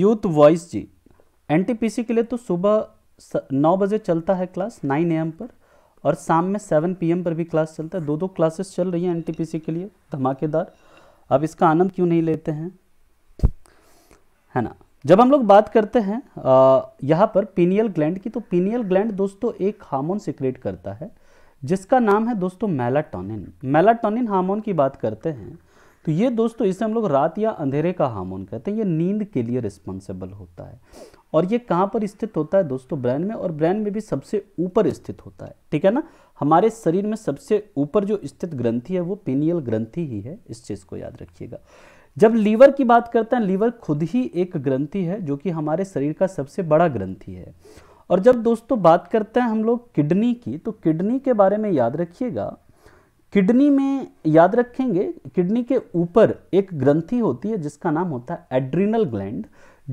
Speaker 1: यूथ वॉइस जी एनटीपीसी के लिए तो सुबह नौ बजे चलता है क्लास नाइन एम पर और शाम में सेवन पीएम पर भी क्लास चलता है दो दो क्लासेस चल रही हैं एनटीपीसी के लिए धमाकेदार अब इसका आनंद क्यों नहीं लेते हैं है ना जब हम लोग बात करते हैं यहाँ पर पीनियल ग्लैंड की तो पीनियल ग्लैंड दोस्तों एक हार्मोन सिक्रेट करता है जिसका नाम है दोस्तों मेलाटोनिन मेलाटोनिन हार्मोन की बात करते हैं तो ये दोस्तों इसे हम लोग रात या अंधेरे का हार्मोन कहते हैं ये नींद के लिए रिस्पॉन्सिबल होता है और ये कहाँ पर स्थित होता है दोस्तों ब्रेन में और ब्रेन में भी सबसे ऊपर स्थित होता है ठीक है ना हमारे शरीर में सबसे ऊपर जो स्थित ग्रंथि है वो पीनियल ग्रंथि ही है इस चीज़ को याद रखिएगा जब लीवर की बात करते हैं लीवर खुद ही एक ग्रंथि है जो कि हमारे शरीर का सबसे बड़ा ग्रंथि है और जब दोस्तों बात करते हैं हम लोग किडनी की तो किडनी के बारे में याद रखिएगा किडनी में याद रखेंगे किडनी के ऊपर एक ग्रंथि होती है जिसका नाम होता है एड्रीनल ग्लैंड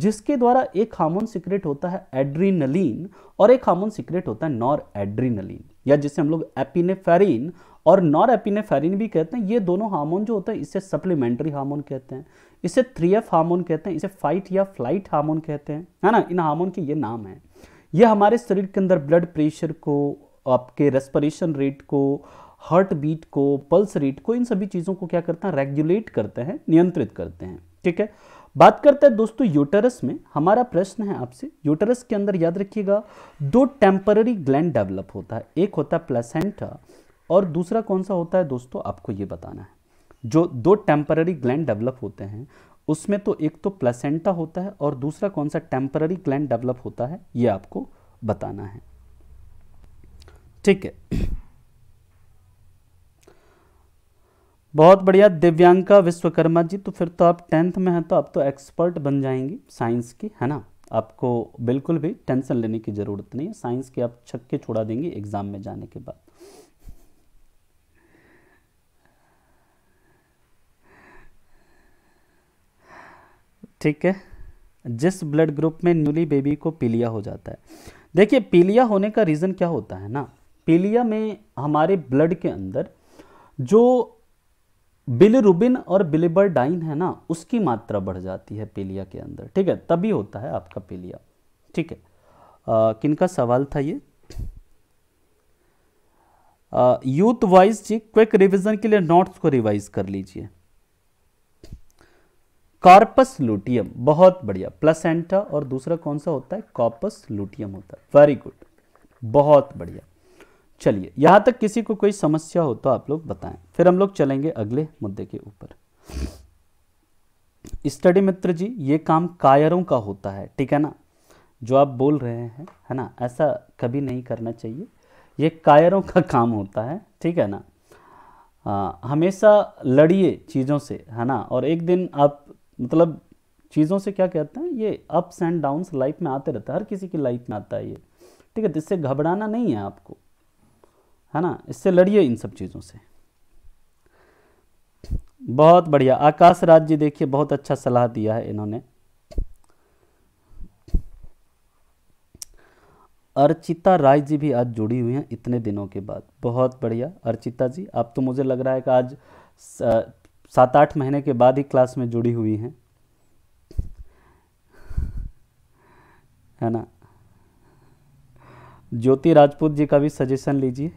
Speaker 1: जिसके द्वारा एक हार्मोन सिक्रेट होता है एड्रीनलिन और एक हार्मोन सिक्रेट होता है नॉर एड्रीनलिन या जिसे हम लोग एपिनेफेरिन और नॉर एपिनेफेरिन भी कहते हैं ये दोनों हार्मोन जो होता है इसे सप्लीमेंट्री हार्मोन कहते हैं इसे थ्री एफ हार्मोन कहते हैं इसे फाइट या फ्लाइट हार्मोन कहते हैं है ना इन हार्मोन के ये नाम है ये हमारे शरीर के अंदर ब्लड प्रेशर को आपके रेस्परेशन रेट को हार्ट बीट को पल्स रेट को इन सभी चीज़ों को क्या करते हैं रेगुलेट करते हैं नियंत्रित करते हैं ठीक है बात करते हैं दोस्तों यूटरस में हमारा प्रश्न है आपसे यूटरस के अंदर याद रखिएगा दो टेम्पररी ग्लैंड डेवलप होता है एक होता है प्लेसेंटा और दूसरा कौन सा होता है दोस्तों आपको ये बताना है जो दो टेम्पररी ग्लैंड डेवलप होते हैं उसमें तो एक तो प्लेसेंटा होता है और दूसरा कौन सा टेम्पररी ग्लैंड डेवलप होता है ये आपको बताना है ठीक है बहुत बढ़िया दिव्यांका विश्वकर्मा जी तो फिर तो आप टेंथ में हैं तो आप तो एक्सपर्ट बन जाएंगी साइंस की है ना आपको बिल्कुल भी टेंशन लेने की ज़रूरत नहीं है साइंस के आप छक्के छोड़ा देंगे एग्ज़ाम में जाने के बाद ठीक है जिस ब्लड ग्रुप में न्यूली बेबी को पीलिया हो जाता है देखिए पीलिया होने का रीज़न क्या होता है ना पीलिया में हमारे ब्लड के अंदर जो बिलरुबिन और बिलिबरडाइन है ना उसकी मात्रा बढ़ जाती है पीलिया के अंदर ठीक है तभी होता है आपका पीलिया ठीक है आ, किनका सवाल था ये youth wise ji quick revision के लिए नोट्स को रिवाइज कर लीजिए कॉर्पस लुटियम बहुत बढ़िया प्लसेंटा और दूसरा कौन सा होता है कॉर्पस लुटियम होता है वेरी गुड बहुत बढ़िया चलिए यहां तक किसी को कोई समस्या हो तो आप लोग बताएं फिर हम लोग चलेंगे अगले मुद्दे के ऊपर स्टडी मित्र जी ये काम कायरों का होता है ठीक है ना जो आप बोल रहे हैं है ना ऐसा कभी नहीं करना चाहिए ये कायरों का काम होता है ठीक है ना आ, हमेशा लड़िए चीज़ों से है ना और एक दिन आप मतलब चीज़ों से क्या कहते हैं ये अप्स एंड डाउन्स लाइफ में आते रहते हैं हर किसी की लाइफ में आता है ये ठीक है तो इससे घबराना नहीं है आपको है ना इससे लड़िए इन सब चीज़ों से बहुत बढ़िया आकाश राज जी देखिए बहुत अच्छा सलाह दिया है इन्होंने अर्चिता राय जी भी आज जुड़ी हुई हैं इतने दिनों के बाद बहुत बढ़िया अर्चिता जी आप तो मुझे लग रहा है कि आज सात आठ महीने के बाद ही क्लास में जुड़ी हुई हैं है ना ज्योति राजपूत जी का भी सजेशन लीजिए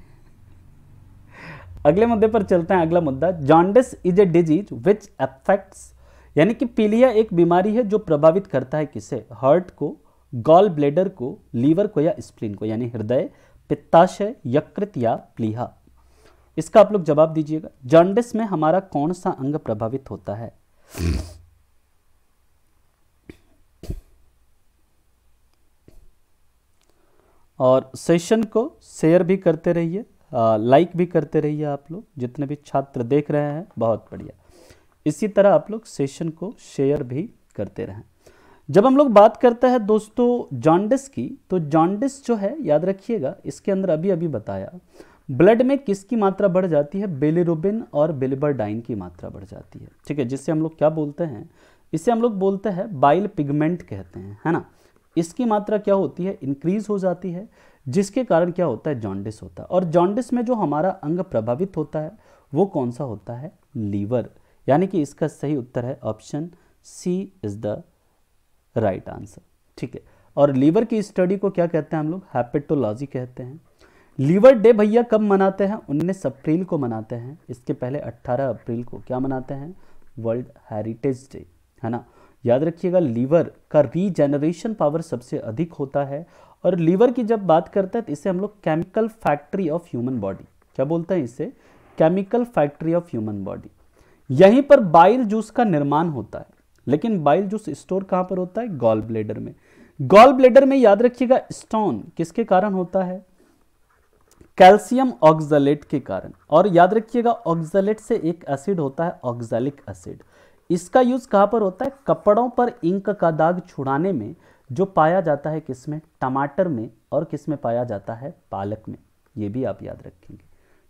Speaker 1: अगले मुद्दे पर चलते हैं अगला मुद्दा jaundice is a disease which affects यानी कि पीलिया एक बीमारी है जो प्रभावित करता है किसे हार्ट को गॉल ब्लेडर को लीवर को या स्प्लिन को यानी हृदय पित्ताशय यकृत या प्लीहा इसका आप लोग जवाब दीजिएगा जॉन्डिस में हमारा कौन सा अंग प्रभावित होता है और सेशन को शेयर भी करते रहिए लाइक भी करते रहिए आप लोग जितने भी छात्र देख रहे हैं बहुत बढ़िया इसी तरह आप लोग सेशन को शेयर भी करते रहें जब हम लोग बात करते हैं दोस्तों जॉन्डिस की तो जॉन्डिस जो है याद रखिएगा इसके अंदर अभी अभी बताया ब्लड में किसकी मात्रा बढ़ जाती है बेलिरुबिन और बिलिबरडाइन की मात्रा बढ़ जाती है ठीक है जिससे हम लोग क्या बोलते हैं इससे हम लोग बोलते हैं बाइल पिगमेंट कहते हैं है ना इसकी मात्रा क्या होती है इंक्रीज हो जाती है जिसके कारण क्या होता है जॉन्डिस होता है और जॉन्डिस में जो हमारा अंग प्रभावित होता है वो कौन सा होता है लीवर यानी कि इसका सही उत्तर है option C is the right answer ठीक है और लीवर की स्टडी को क्या कहते हैं हम लोग हैपेटोलॉजी कहते हैं लीवर डे भैया कब मनाते हैं उन्नीस अप्रैल को मनाते हैं इसके पहले 18 अप्रैल को क्या मनाते हैं वर्ल्ड हेरिटेज डे है ना याद रखिएगा लीवर का रीजेनरेशन पावर सबसे अधिक होता है और लीवर की जब बात करते हैं तो इसे हम लोग chemical factory of human body क्या बोलते हैं इसे chemical factory of human body यहीं पर बाइल जूस का निर्माण होता है लेकिन बाइल जूस स्टोर कहाँ पर होता है गॉल ब्लेडर में गॉल ब्लेडर में याद रखिएगा स्टोन किसके कारण होता है कैल्शियम ऑक्जलेट के कारण और याद रखिएगा ऑक्जलेट से एक एसिड होता है ऑक्जेलिक एसिड इसका यूज कहाँ पर होता है कपड़ों पर इंक का दाग छुड़ाने में जो पाया जाता है किसमें टमाटर में और किसमें पाया जाता है पालक में ये भी आप याद रखेंगे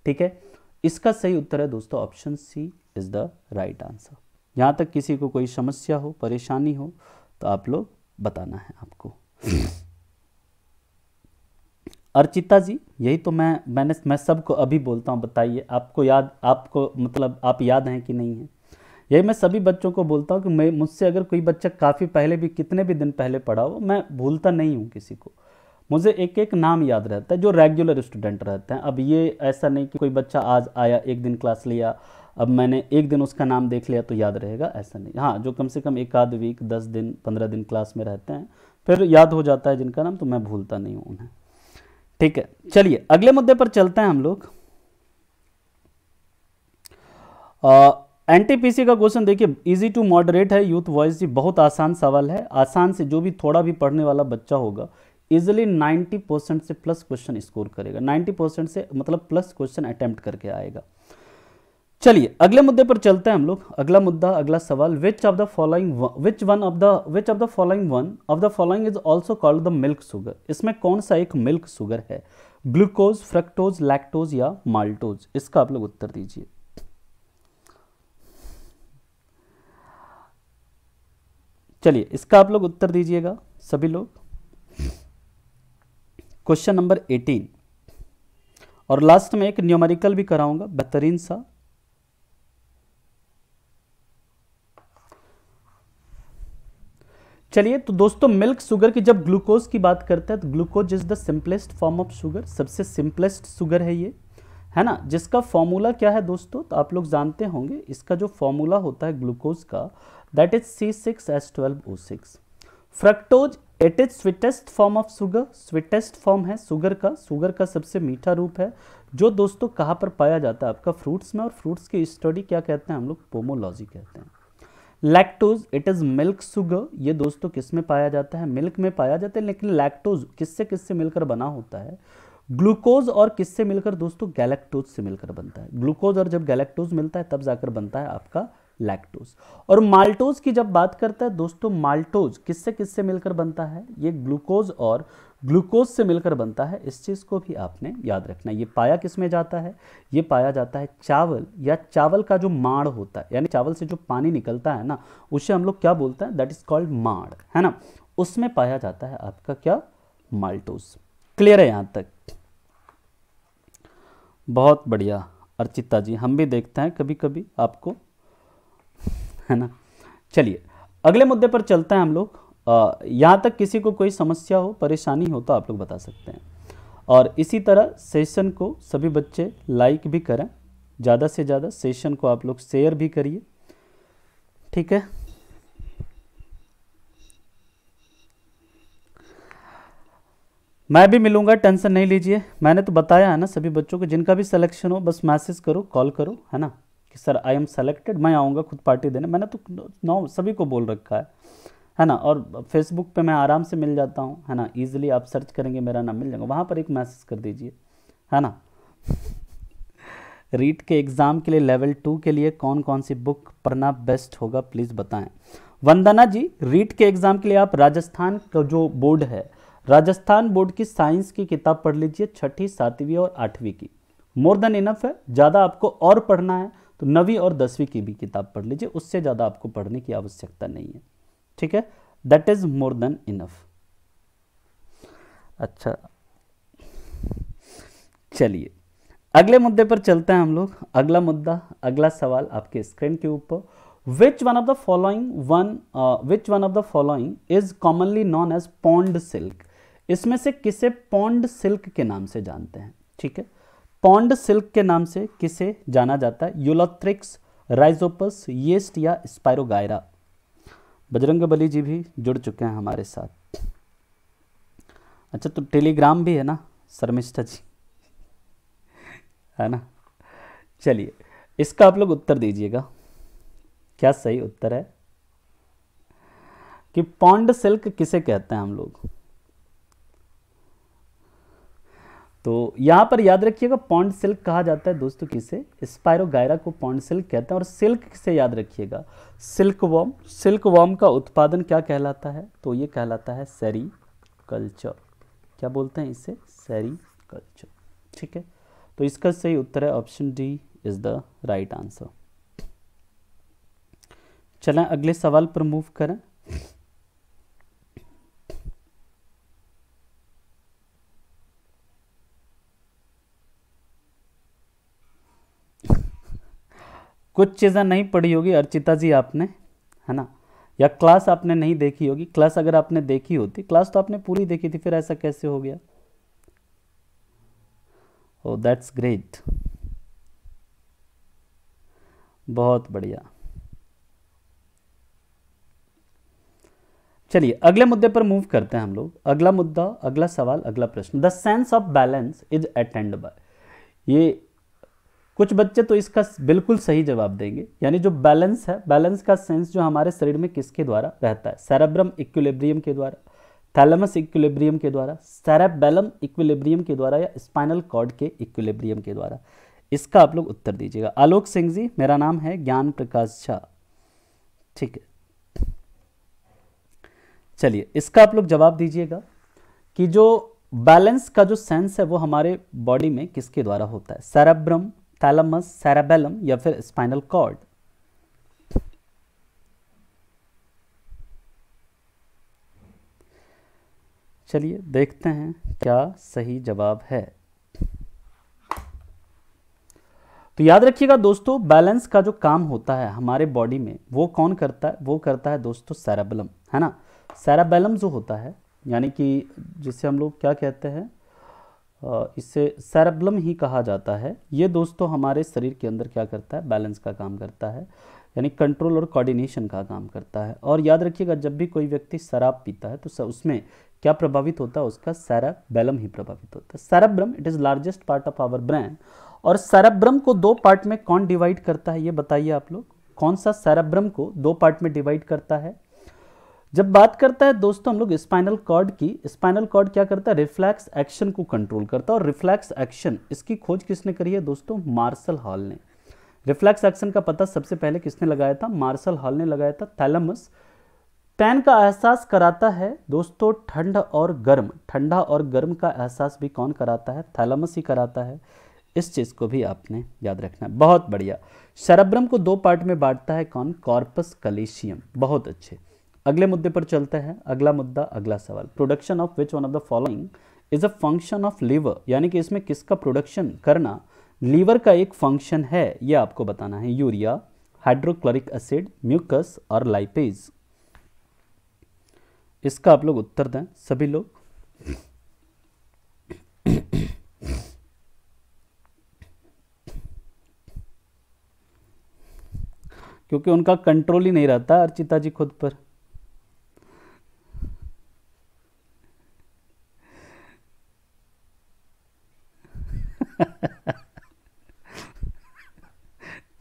Speaker 1: ठीक है इसका सही उत्तर है दोस्तों option C is the right answer यहाँ तक किसी को कोई समस्या हो परेशानी हो तो आप लोग बताना है आपको अर्चिता जी यही तो मैं मैंने मैं सबको अभी बोलता हूँ बताइए आपको याद आपको मतलब आप याद हैं कि नहीं है यही मैं सभी बच्चों को बोलता हूँ कि मैं मुझसे अगर कोई बच्चा काफ़ी पहले भी कितने भी दिन पहले पढ़ा हो मैं भूलता नहीं हूँ किसी को मुझे एक एक नाम याद रहता है जो रेगुलर स्टूडेंट रहते हैं अब ये ऐसा नहीं कि कोई बच्चा आज आया एक दिन क्लास लिया अब मैंने एक दिन उसका नाम देख लिया तो याद रहेगा ऐसा नहीं हाँ जो कम से कम एक आध वीक दस दिन पंद्रह दिन क्लास में रहते हैं फिर याद हो जाता है जिनका नाम तो मैं भूलता नहीं हूँ उन्हें ठीक है चलिए अगले मुद्दे पर चलते हैं हम लोग एनटीपीसी का क्वेश्चन देखिए इजी टू मॉडरेट है यूथ वॉइस जी बहुत आसान सवाल है आसान से जो भी थोड़ा भी पढ़ने वाला बच्चा होगा इजिली 90 परसेंट से प्लस क्वेश्चन स्कोर करेगा 90 परसेंट से मतलब प्लस क्वेश्चन अटैम्प्ट करके आएगा चलिए अगले मुद्दे पर चलते हैं हम लोग अगला मुद्दा अगला सवाल which of the following which one of the which of the following one of the following is also called the milk sugar इसमें कौन सा एक मिल्क सुगर है ग्लूकोज फ्रक्टोज लैक्टोज या माल्टोज इसका आप लोग उत्तर दीजिए चलिए इसका आप लोग उत्तर दीजिएगा सभी लोग क्वेश्चन नंबर एटीन और लास्ट में एक न्यूमेरिकल भी कराऊंगा बेहतरीन सा चलिए तो दोस्तों मिल्क शुगर की जब ग्लूकोज की बात करते हैं तो glucose is the simplest form of sugar सबसे सिंपलेस्ट शुगर है ये है ना जिसका फॉर्मूला क्या है दोस्तों तो आप लोग जानते होंगे इसका जो फॉर्मूला होता है ग्लूकोज का that is C six S twelve O six fructose it is sweetest form of sugar sweetest form है शुगर का शुगर का सबसे मीठा रूप है जो दोस्तों कहाँ पर पाया जाता है आपका फ्रूट्स में और फ्रूट्स की स्टडी क्या कहते हैं हम लोग पोमोलॉजी कहते हैं lactose it is milk sugar ये दोस्तों किस में पाया जाता है मिल्क में पाया जाता है लेकिन लैक्टोज किससे किससे मिलकर बना होता है ग्लूकोज और किससे मिलकर दोस्तों गैलेक्टोज से मिलकर बनता है ग्लूकोज और जब गैलेक्टोज मिलता है तब जाकर बनता है आपका लैक्टोज और माल्टोज की जब बात करता है दोस्तों माल्टोज किससे किससे मिलकर बनता है ये ग्लूकोज और ग्लूकोज से मिलकर बनता है इस चीज़ को भी आपने याद रखना ये पाया किस में जाता है ये पाया जाता है चावल या चावल का जो माड़ होता है यानी चावल से जो पानी निकलता है ना उसे हम लोग क्या बोलते हैं दैट इज़ कॉल्ड माड़ है ना उसमें पाया जाता है आपका क्या माल्टोज क्लियर है यहाँ तक बहुत बढ़िया अर्चिता जी हम भी देखते हैं कभी कभी आपको है ना चलिए अगले मुद्दे पर चलते हैं हम लोग यहाँ तक किसी को कोई समस्या हो परेशानी हो तो आप लोग बता सकते हैं और इसी तरह सेशन को सभी बच्चे लाइक भी करें ज़्यादा से ज़्यादा सेशन को आप लोग शेयर भी करिए ठीक है मैं भी मिलूंगा टेंशन नहीं लीजिए मैंने तो बताया है ना सभी बच्चों को जिनका भी सिलेक्शन हो बस मैसेज करो कॉल करो है ना कि सर आई एम सेलेक्टेड मैं आऊँगा खुद पार्टी देने मैंने तो नौ सभी को बोल रखा है है ना और फेसबुक पे मैं आराम से मिल जाता हूँ है ना ईजिली आप सर्च करेंगे मेरा नाम मिल जाएगा वहाँ पर एक मैसेज कर दीजिए है ना रीट के एग्ज़ाम के लिए लेवल टू के लिए कौन कौन सी बुक पढ़ना बेस्ट होगा प्लीज़ बताएं वंदना जी रीट के एग्ज़ाम के लिए आप राजस्थान का जो बोर्ड है राजस्थान बोर्ड की साइंस की किताब पढ़ लीजिए छठी सातवीं और आठवीं की मोर देन इनफ है ज़्यादा आपको और पढ़ना है तो नवीं और दसवीं की भी किताब पढ़ लीजिए उससे ज़्यादा आपको पढ़ने की आवश्यकता नहीं है ठीक है that is more than enough अच्छा चलिए अगले मुद्दे पर चलते हैं हम लोग अगला मुद्दा अगला सवाल आपके स्क्रीन के ऊपर which one of the following one which one of the following is commonly known as pond silk इसमें से किसे पॉन्ड सिल्क के नाम से जानते हैं ठीक है पॉन्ड सिल्क के नाम से किसे जाना जाता है यूलोथ्रिक्स राइजोपस येस्ट या स्पायरोगायरा बजरंग बली जी भी जुड़ चुके हैं हमारे साथ अच्छा तो टेलीग्राम भी है ना शर्मिष्ठा जी है ना चलिए इसका आप लोग उत्तर दीजिएगा क्या सही उत्तर है कि पॉन्ड सिल्क किसे कहते हैं हम लोग तो यहाँ पर याद रखिएगा पॉन्ड सिल्क कहा जाता है दोस्तों किसे स्पायरोगायरा को पॉन्ड सिल्क कहते हैं और सिल्क से याद रखिएगा सिल्क वॉम सिल्क वॉम का उत्पादन क्या कहलाता है तो ये कहलाता है सरी कल्चर क्या बोलते हैं इसे सरी कल्चर ठीक है तो इसका सही उत्तर है option D is the right answer चलें अगले सवाल पर मूव करें कुछ चीज़ें नहीं पढ़ी होगी अर्चिता जी आपने है ना या क्लास आपने नहीं देखी होगी क्लास अगर आपने देखी होती क्लास तो आपने पूरी देखी थी फिर ऐसा कैसे हो गया ओ दैट्स ग्रेट बहुत बढ़िया चलिए अगले मुद्दे पर मूव करते हैं हम लोग अगला मुद्दा अगला सवाल अगला प्रश्न the sense of balance is attend by ये कुछ बच्चे तो इसका बिल्कुल सही जवाब देंगे यानी जो बैलेंस है बैलेंस का सेंस जो हमारे शरीर में किसके द्वारा रहता है सेरेब्रम इक्विलिब्रियम के द्वारा थैलमस इक्विलिब्रियम के द्वारा सेरेबेलम इक्विलिब्रियम के द्वारा या स्पाइनल कॉर्ड के इक्विलिब्रियम के द्वारा इसका आप लोग उत्तर दीजिएगा आलोक सिंह जी मेरा नाम है ज्ञान प्रकाश झा ठीक है चलिए इसका आप लोग जवाब दीजिएगा कि जो बैलेंस का जो सेंस है वो हमारे बॉडी में किसके द्वारा होता है सेरेब्रम थैलमस सेराबेलम या फिर स्पाइनल कॉर्ड चलिए देखते हैं क्या सही जवाब है तो याद रखिएगा दोस्तों बैलेंस का जो काम होता है हमारे बॉडी में वो कौन करता है वो करता है दोस्तों सेराबेलम है ना सेराबेलम जो होता है यानी कि जिसे हम लोग क्या कहते हैं इसे सेरेब्लम ही कहा जाता है ये दोस्तों हमारे शरीर के अंदर क्या करता है बैलेंस का काम करता है यानी कंट्रोल और कोऑर्डिनेशन का काम करता है और याद रखिएगा जब भी कोई व्यक्ति शराब पीता है तो उसमें क्या प्रभावित होता है उसका सैराबैलम ही प्रभावित होता है cerebrum it is largest part of our brain और सेरेब्रम को दो पार्ट में कौन डिवाइड करता है ये बताइए आप लोग कौन सा सेरेब्रम को दो पार्ट में डिवाइड करता है जब बात करता है दोस्तों हम लोग स्पाइनल कॉर्ड की स्पाइनल कॉर्ड क्या करता है रिफ्लैक्स एक्शन को कंट्रोल करता है और रिफ्लैक्स एक्शन इसकी खोज किसने करी है दोस्तों मार्शल हॉल ने रिफ्लैक्स एक्शन का पता सबसे पहले किसने लगाया था मार्शल हॉल ने लगाया था थैलमस पैन का एहसास कराता है दोस्तों ठंड और गर्म ठंडा और गर्म का एहसास भी कौन कराता है थैलमस ही कराता है इस चीज़ को भी आपने याद रखना है बहुत बढ़िया शरब्रम को दो पार्ट में बांटता है कौन कॉर्पस कलेशियम बहुत अच्छे अगले मुद्दे पर चलते हैं अगला मुद्दा अगला सवाल production of which one of the following is a function of liver यानी कि इसमें किसका प्रोडक्शन करना लीवर का एक फंक्शन है यह आपको बताना है यूरिया हाइड्रोक्लोरिक एसिड म्यूकस और लाइपेज इसका आप लोग उत्तर दें सभी लोग क्योंकि उनका कंट्रोल ही नहीं रहता अर्चिता जी खुद पर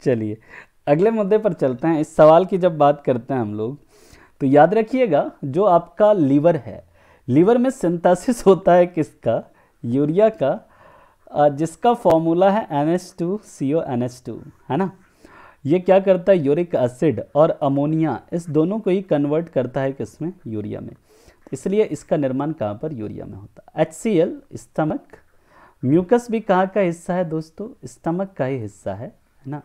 Speaker 1: चलिए अगले मुद्दे पर चलते हैं इस सवाल की जब बात करते हैं हम लोग तो याद रखिएगा जो आपका लीवर है लीवर में सिंथेसिस होता है किसका यूरिया का जिसका फॉर्मूला है N H two C O N H two है ना ये क्या करता है यूरिक एसिड और अमोनिया इस दोनों को ही कन्वर्ट करता है किसमें यूरिया में इसलिए इसका निर्माण कहाँ पर यूरिया में होता है H C L stomach mucus भी कहाँ का हिस्सा है दोस्तों स्टमक का ही हिस्सा है है ना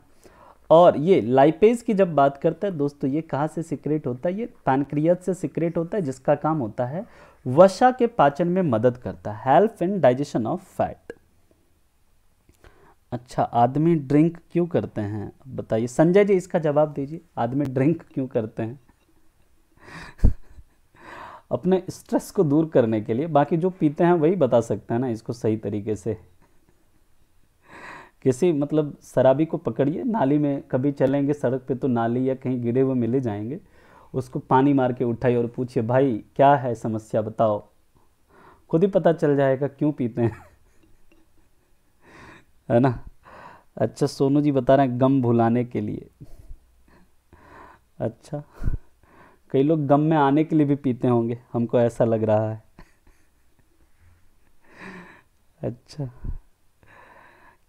Speaker 1: और ये लाइपेज की जब बात करते हैं दोस्तों ये कहाँ से सिक्रेट होता है ये पैनक्रियत से सिक्रेट होता है जिसका काम होता है वसा के पाचन में मदद करता है help in digestion of fat अच्छा आदमी ड्रिंक क्यों करते हैं बताइए संजय जी इसका जवाब दीजिए आदमी ड्रिंक क्यों करते हैं अपने स्ट्रेस को दूर करने के लिए बाकी जो पीते हैं वही बता सकते हैं ना इसको सही तरीके से किसी मतलब शराबी को पकड़िए नाली में कभी चलेंगे सड़क पे तो नाली या कहीं गिरे हुए मिले जाएंगे उसको पानी मार के उठाइए और पूछिए भाई क्या है समस्या बताओ खुद ही पता चल जाएगा क्यों पीते हैं है ना अच्छा सोनू जी बता रहे हैं गम भुलाने के लिए अच्छा कई लोग गम में आने के लिए भी पीते होंगे हमको ऐसा लग रहा है अच्छा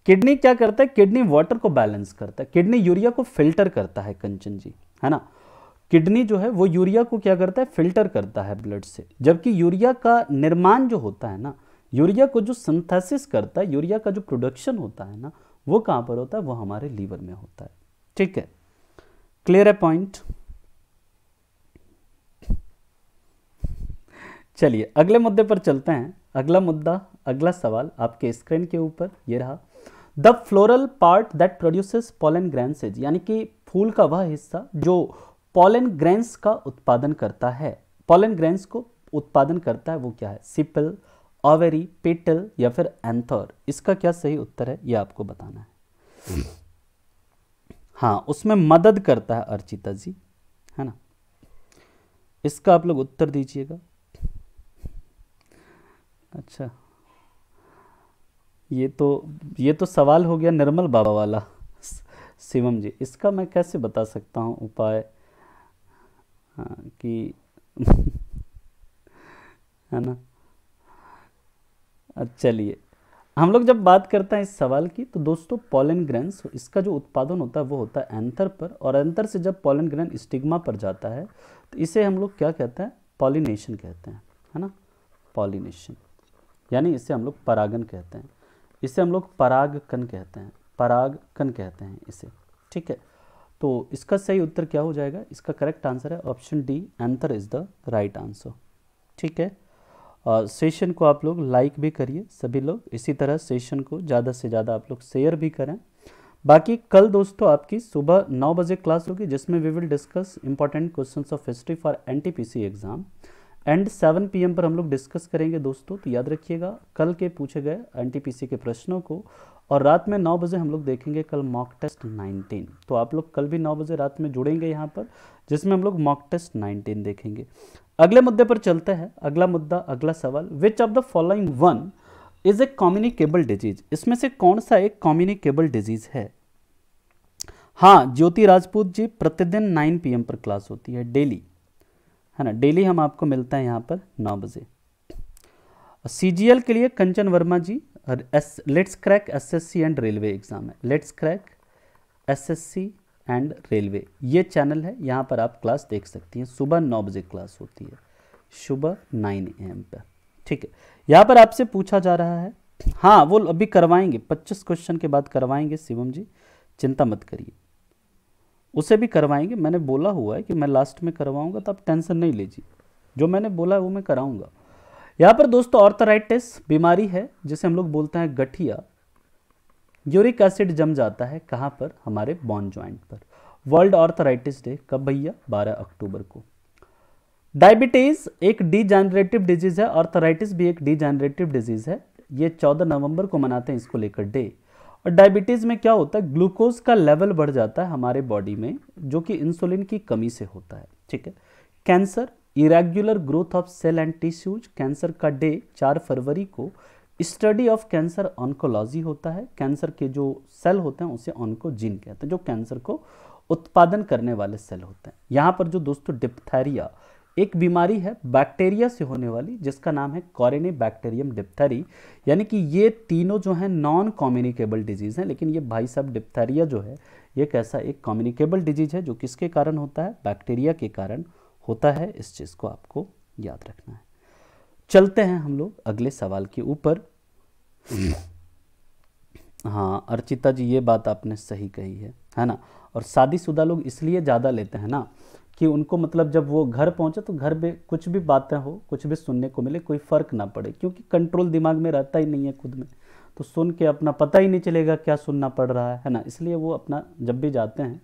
Speaker 1: किडनी क्या करता है किडनी वाटर को बैलेंस करता है किडनी यूरिया को फिल्टर करता है कंचन जी है ना किडनी जो है वो यूरिया को क्या करता है फिल्टर करता है ब्लड से जबकि यूरिया का निर्माण जो होता है ना यूरिया को जो सिंथेसिस करता है यूरिया का जो प्रोडक्शन होता है ना वो कहाँ पर होता है वो हमारे लीवर में होता है ठीक है क्लियर है पॉइंट चलिए अगले मुद्दे पर चलते हैं अगला मुद्दा अगला सवाल आपके स्क्रीन के ऊपर ये रहा the floral part that produces pollen grains यानी कि फूल का वह हिस्सा जो पॉलन ग्रैंस का उत्पादन करता है पॉलन ग्रैंस को उत्पादन करता है वो क्या है सिपल ऑवेरी पेटल या फिर एंथर इसका क्या सही उत्तर है ये आपको बताना है हाँ उसमें मदद करता है अर्चिता जी है ना इसका आप लोग उत्तर दीजिएगा अच्छा ये तो ये तो सवाल हो गया निर्मल बाबा वाला शिवम जी इसका मैं कैसे बता सकता हूँ उपाय हाँ, कि है ना चलिए हम लोग जब बात करते हैं इस सवाल की तो दोस्तों पॉलन ग्रेन्स इसका जो उत्पादन होता है वो होता है एंथर पर और एंथर से जब पॉलन ग्रेन स्टिग्मा पर जाता है तो इसे हम लोग क्या कहते हैं पॉलिनेशन कहते हैं है ना पॉलिनेशन यानी इसे हम लोग परागन कहते हैं इसे हम लोग पराग कन कहते हैं पराग कन कहते हैं इसे ठीक है तो इसका सही उत्तर क्या हो जाएगा इसका करेक्ट आंसर है option D anther is the right answer ठीक है सेशन को आप लोग लाइक भी करिए सभी लोग इसी तरह सेशन को ज़्यादा से ज़्यादा आप लोग शेयर भी करें बाकी कल दोस्तों आपकी सुबह नौ बजे क्लास होगी जिसमें we will discuss important questions of history for NTPC exam and 7 PM पर हम लोग डिस्कस करेंगे दोस्तों तो याद रखिएगा कल के पूछे गए एनटीपीसी के प्रश्नों को और रात में नौ बजे हम लोग देखेंगे कल मॉक टेस्ट 19 तो आप लोग कल भी नौ बजे रात में जुड़ेंगे यहाँ पर जिसमें हम लोग मॉक टेस्ट 19 देखेंगे अगले मुद्दे पर चलते हैं अगला मुद्दा अगला सवाल which of the following one is a communicable disease इसमें से कौन सा एक कॉम्युनिकेबल डिजीज है हाँ ज्योति राजपूत जी प्रतिदिन 9 पीएम पर क्लास होती है डेली है ना डेली हम आपको मिलते हैं यहाँ पर नौ बजे सी के लिए कंचन वर्मा जी एस let's crack SSC and railway exam है let's crack SSC and railway ये चैनल है यहाँ पर आप क्लास देख सकती हैं सुबह नौ बजे क्लास होती है सुबह नाइन ए एम पर ठीक है यहाँ पर आपसे पूछा जा रहा है हाँ वो अभी करवाएंगे पच्चीस क्वेश्चन के बाद करवाएंगे शिवम जी चिंता मत करिए उसे भी करवाएंगे मैंने बोला हुआ है कि मैं लास्ट में करवाऊंगा तो आप टेंशन नहीं लीजिए जो मैंने बोला है वो मैं कराऊंगा यहाँ पर दोस्तों ऑर्थराइटिस बीमारी है जिसे हम लोग बोलते हैं गठिया यूरिक एसिड जम जाता है कहाँ पर हमारे बॉन ज्वाइंट पर वर्ल्ड ऑर्थराइटिस डे कब भैया बारह अक्टूबर को डायबिटीज एक डीजेनरेटिव डिजीज है ऑर्थराइटिस भी एक डीजेनरेटिव डिजीज है ये चौदह नवंबर को मनाते हैं इसको लेकर डे और डायबिटीज़ में क्या होता है ग्लूकोज का लेवल बढ़ जाता है हमारे बॉडी में जो कि इंसुलिन की कमी से होता है ठीक है cancer irregular growth of cell and tissues cancer का डे चार फरवरी को स्टडी ऑफ कैंसर ऑनकोलॉजी होता है कैंसर के जो सेल होते हैं उसे ऑनकोजिन कहते हैं जो कैंसर को उत्पादन करने वाले सेल होते हैं यहाँ पर जो दोस्तों डिप्थेरिया एक बीमारी है बैक्टीरिया से होने वाली जिसका नाम है कॉरेने बैक्टेरियम डिप्थरी यानी कि ये तीनों जो हैं नॉन कॉम्युनिकेबल डिजीज़ हैं लेकिन ये भाई साहब डिप्थरिया जो है ये कैसा एक कॉम्युनिकेबल डिजीज़ है जो किसके कारण होता है बैक्टीरिया के कारण होता है इस चीज़ को आपको याद रखना है चलते हैं हम लोग अगले सवाल के ऊपर हाँ अर्चिता जी ये बात आपने सही कही है है ना और शादीशुदा लोग इसलिए ज़्यादा लेते हैं ना कि उनको मतलब जब वो घर पहुंचे तो घर में कुछ भी बातें हो कुछ भी सुनने को मिले कोई फ़र्क ना पड़े क्योंकि कंट्रोल दिमाग में रहता ही नहीं है खुद में तो सुन के अपना पता ही नहीं चलेगा क्या सुनना पड़ रहा है ना इसलिए वो अपना जब भी जाते हैं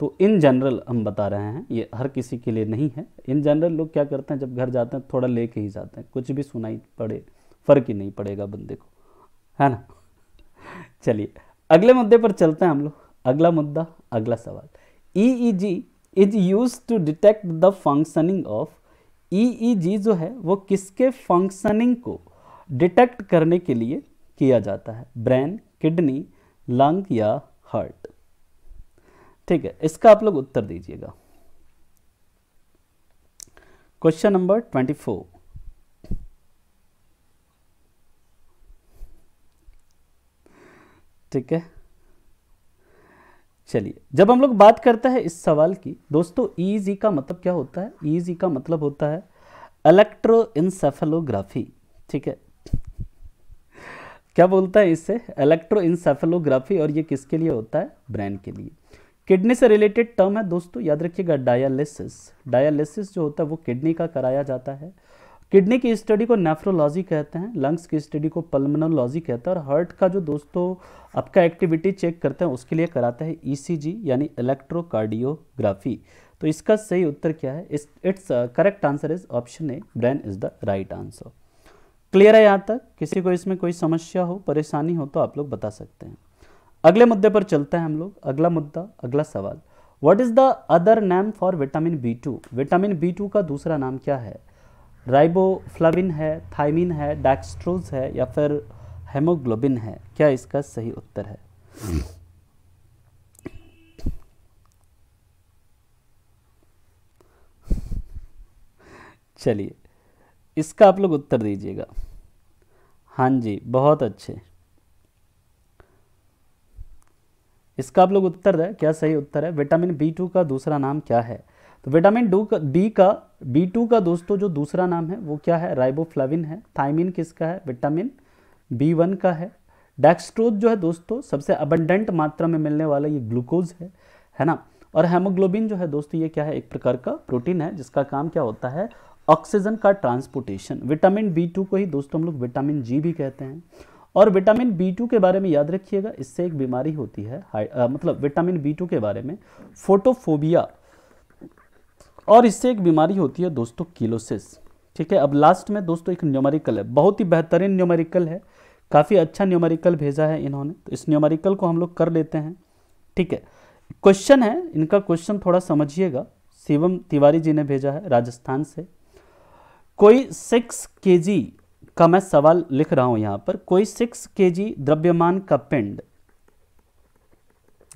Speaker 1: तो इन जनरल हम बता रहे हैं ये हर किसी के लिए नहीं है इन जनरल लोग क्या करते हैं जब घर जाते हैं थोड़ा ले ही जाते हैं कुछ भी सुनाई पड़े फ़र्क ही नहीं पड़ेगा बंदे को है ना चलिए अगले मुद्दे पर चलते हैं हम लोग अगला मुद्दा अगला सवाल E E G is use to detect the functioning of E जो है वो किसके फंक्शनिंग को डिटेक्ट करने के लिए किया जाता है ब्रेन किडनी लंग या हार्ट ठीक है इसका आप लोग उत्तर दीजिएगा क्वेश्चन नंबर ट्वेंटी फोर ठीक है चलिए जब हम लोग बात करते हैं इस सवाल की दोस्तों ईजी e का मतलब क्या होता है ईजी e का मतलब होता है इलेक्ट्रो इंसेफेलोग्राफी ठीक है क्या बोलता है इससे इलेक्ट्रो इंसेफेलोग्राफी और ये किसके लिए होता है ब्रेन के लिए किडनी से रिलेटेड टर्म है दोस्तों याद रखिएगा डायलिसिस डायलिसिस जो होता है वो किडनी का कराया जाता है किडनी की स्टडी को नेफ्रोलॉजी कहते हैं लंग्स की स्टडी को पल्मनोलॉजी कहते हैं और हार्ट का जो दोस्तों आपका एक्टिविटी चेक करते हैं उसके लिए कराते हैं ईसीजी e यानी इलेक्ट्रोकार्डियोग्राफी तो इसका सही उत्तर क्या है it's correct answer is option A brain is the right answer clear है यहाँ तक किसी को इसमें कोई समस्या हो परेशानी हो तो आप लोग बता सकते हैं अगले मुद्दे पर चलते हैं हम लोग अगला मुद्दा अगला सवाल what is the other name for vitamin B two vitamin B two का दूसरा नाम क्या है राइबोफ्लाविन है थाइमिन है डैक्स्ट्रोज है या फिर हेमोग्लोबिन है क्या इसका सही उत्तर है चलिए इसका आप लोग उत्तर दीजिएगा हाँ जी बहुत अच्छे इसका आप लोग उत्तर दें क्या सही उत्तर है विटामिन बी टू का दूसरा नाम क्या है तो विटामिन डू का डी का बी टू का दोस्तों जो दूसरा नाम है वो क्या है राइबोफ्लाविन है थाइमिन किसका है विटामिन बी वन का है डेक्स्ट्रोज जो है दोस्तों सबसे अबंडेंट मात्रा में मिलने वाला ये ग्लूकोज है है ना और हेमोग्लोबिन जो है दोस्तों ये क्या है एक प्रकार का प्रोटीन है जिसका काम क्या होता है ऑक्सीजन का ट्रांसपोर्टेशन विटामिन बी टू को ही दोस्तों हम लोग विटामिन जी भी कहते हैं और विटामिन बी टू के बारे में याद रखिएगा इससे एक बीमारी होती है आ, मतलब विटामिन बी टू के बारे में फोटोफोबिया और इससे एक बीमारी होती है दोस्तों किलोसिस ठीक है अब लास्ट में दोस्तों एक न्यूमेरिकल है बहुत ही बेहतरीन न्यूमेरिकल है काफ़ी अच्छा न्यूमेरिकल भेजा है इन्होंने तो इस न्यूमेरिकल को हम लोग कर लेते हैं ठीक है क्वेश्चन है इनका क्वेश्चन थोड़ा समझिएगा शिवम तिवारी जी ने भेजा है राजस्थान से कोई सिक्स के का मैं सवाल लिख रहा हूं यहां पर कोई सिक्स के द्रव्यमान का पिंड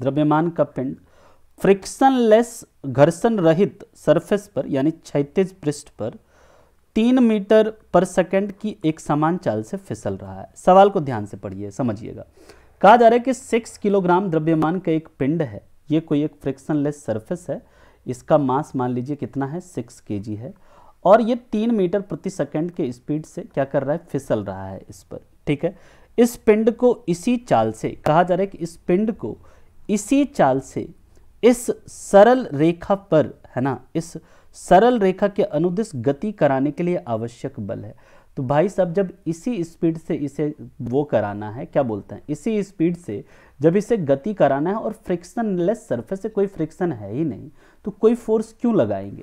Speaker 1: द्रव्यमान का पिंड फ्रिक्शनलेस घर्षण रहित सरफेस पर यानी क्षैतिज पृष्ठ पर तीन मीटर पर सेकंड की एक समान चाल से फिसल रहा है सवाल को ध्यान से पढ़िए समझिएगा कहा जा रहा है कि सिक्स किलोग्राम द्रव्यमान का एक पिंड है ये कोई एक फ्रिक्शनलेस सरफेस है इसका मास मान लीजिए कितना है सिक्स के है और ये तीन मीटर प्रति सेकंड के स्पीड से क्या कर रहा है फिसल रहा है इस पर ठीक है इस पिंड को इसी चाल से कहा जा रहा है कि इस पिंड को इसी चाल से इस सरल रेखा पर है ना इस सरल रेखा के अनुदिश गति कराने के लिए आवश्यक बल है तो भाई साहब जब इसी स्पीड से इसे वो कराना है क्या बोलते हैं इसी स्पीड से जब इसे गति कराना है और लेस सर्फेस से कोई फ्रिक्शन है ही नहीं तो कोई फोर्स क्यों लगाएंगे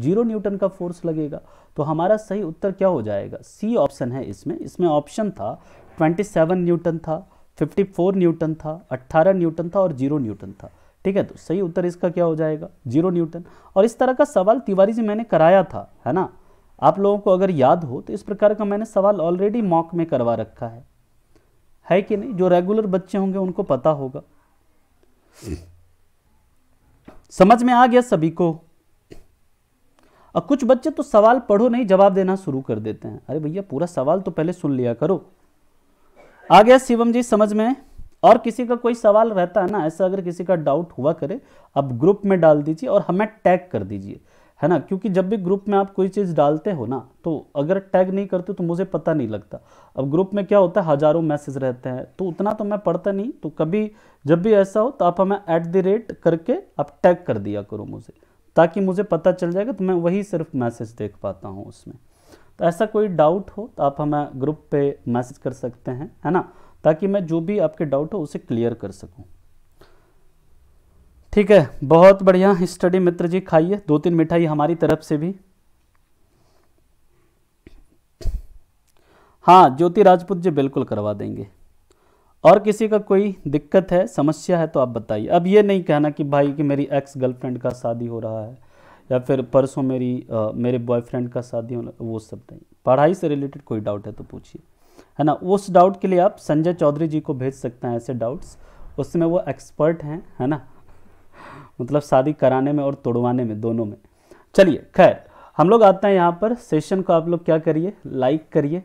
Speaker 1: जीरो न्यूटन का फोर्स लगेगा तो हमारा सही उत्तर क्या हो जाएगा सी ऑप्शन है इसमें इसमें ऑप्शन था 27 न्यूटन था 54 न्यूटन था 18 न्यूटन था और जीरो न्यूटन था ठीक है तो सही उत्तर इसका क्या हो जाएगा जीरो न्यूटन और इस तरह का सवाल तिवारी जी मैंने कराया था है ना आप लोगों को अगर याद हो तो इस प्रकार का मैंने सवाल ऑलरेडी मॉक में करवा रखा है है कि नहीं जो रेगुलर बच्चे होंगे उनको पता होगा समझ में आ गया सभी को अब कुछ बच्चे तो सवाल पढ़ो नहीं जवाब देना शुरू कर देते हैं अरे भैया पूरा सवाल तो पहले सुन लिया करो आ गया शिवम जी समझ में और किसी का कोई सवाल रहता है ना ऐसा अगर किसी का डाउट हुआ करे आप ग्रुप में डाल दीजिए और हमें टैग कर दीजिए है ना क्योंकि जब भी ग्रुप में आप कोई चीज़ डालते हो ना तो अगर टैग नहीं करते तो मुझे पता नहीं लगता अब ग्रुप में क्या होता है हज़ारों मैसेज रहते हैं तो उतना तो मैं पढ़ता नहीं तो कभी जब भी ऐसा हो तो आप हमें ऐट द रेट करके आप टैग कर दिया करो मुझे ताकि मुझे पता चल जाएगा तो मैं वही सिर्फ मैसेज देख पाता हूँ उसमें तो ऐसा कोई डाउट हो तो आप हमें ग्रुप पे मैसेज कर सकते हैं है ना ताकि मैं जो भी आपके डाउट हो उसे क्लियर कर सकूं ठीक है बहुत बढ़िया स्टडी मित्र जी खाइए दो तीन मिठाई हमारी तरफ से भी हाँ ज्योति राजपूत जी बिल्कुल करवा देंगे और किसी का कोई दिक्कत है समस्या है तो आप बताइए अब ये नहीं कहना कि भाई कि मेरी एक्स गर्लफ्रेंड का शादी हो रहा है या फिर परसों मेरी आ, मेरे बॉयफ्रेंड का शादी हो वो सब नहीं पढ़ाई से रिलेटेड कोई डाउट है तो पूछिए है ना उस डाउट के लिए आप संजय चौधरी जी को भेज सकते हैं ऐसे डाउट्स उसमें वो एक्सपर्ट हैं है ना मतलब शादी कराने में और तोड़वाने में दोनों में चलिए खैर हम लोग आते हैं यहाँ पर सेशन को आप लोग क्या करिए लाइक करिए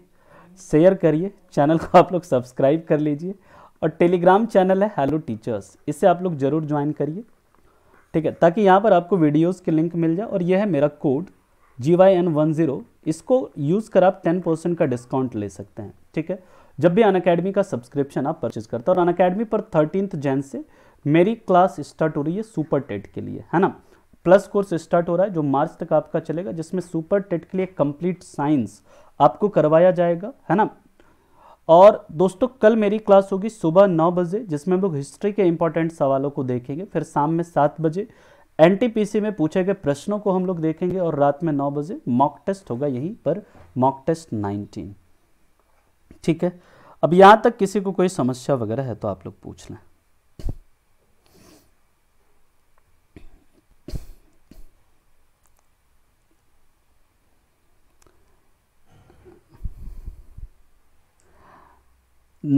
Speaker 1: शेयर करिए चैनल को आप लोग सब्सक्राइब कर लीजिए और टेलीग्राम चैनल है हेलो टीचर्स इससे आप लोग ज़रूर ज्वाइन करिए ठीक है ताकि यहाँ पर आपको वीडियोस के लिंक मिल जाए और यह है मेरा code G Y N one zero इसको यूज़ कर आप टेन परसेंट का डिस्काउंट ले सकते हैं ठीक है जब भी अन अकेडमी का सब्सक्रिप्शन आप परचेज करते हैं और अन अकेडमी पर थर्टीनथ जैन से मेरी क्लास स्टार्ट हो रही है सुपर टेट के लिए है ना प्लस कोर्स स्टार्ट हो रहा है जो मार्च तक आपका चलेगा जिसमें सुपर टेट के लिए कंप्लीट साइंस आपको करवाया जाएगा है ना और दोस्तों कल मेरी क्लास होगी सुबह नौ बजे जिसमें हम लोग हिस्ट्री के इंपॉर्टेंट सवालों को देखेंगे फिर शाम में सात बजे एनटीपीसी में पूछे गए प्रश्नों को हम लोग देखेंगे और रात में नौ बजे मॉक टेस्ट होगा यहीं पर मॉक टेस्ट नाइनटीन ठीक है अब यहां तक किसी को कोई समस्या वगैरह है तो आप लोग पूछ लें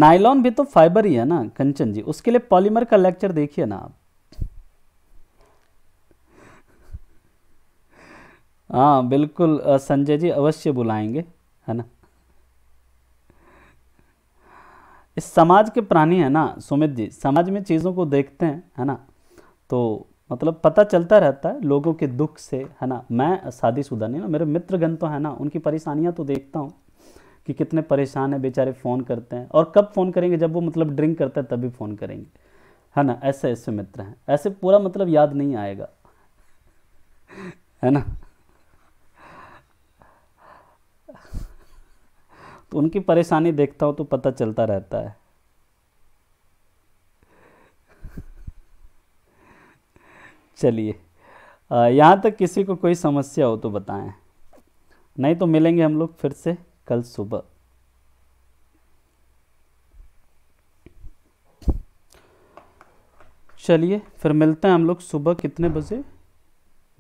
Speaker 1: नाइलॉन भी तो फाइबर ही है ना कंचन जी उसके लिए पॉलीमर का लेक्चर देखिए ना आप हाँ बिल्कुल संजय जी अवश्य बुलाएंगे है ना इस समाज के प्राणी है ना सुमित जी समाज में चीज़ों को देखते हैं है ना तो मतलब पता चलता रहता है लोगों के दुख से है ना मैं शादीशुदा नहीं ना मेरे मित्रगण तो है ना उनकी परेशानियां तो देखता हूँ कि कितने परेशान हैं बेचारे फ़ोन करते हैं और कब फ़ोन करेंगे जब वो मतलब ड्रिंक करते हैं तभी फ़ोन करेंगे है ना ऐसे ऐसे मित्र हैं ऐसे पूरा मतलब याद नहीं आएगा है ना तो उनकी परेशानी देखता हूँ तो पता चलता रहता है चलिए यहाँ तक किसी को कोई समस्या हो तो बताएं नहीं तो मिलेंगे हम लोग फिर से कल सुबह चलिए फिर मिलते हैं हम लोग सुबह कितने बजे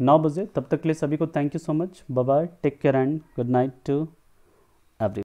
Speaker 1: नौ बजे तब तक के लिए सभी को thank you so much bye take care and good night to every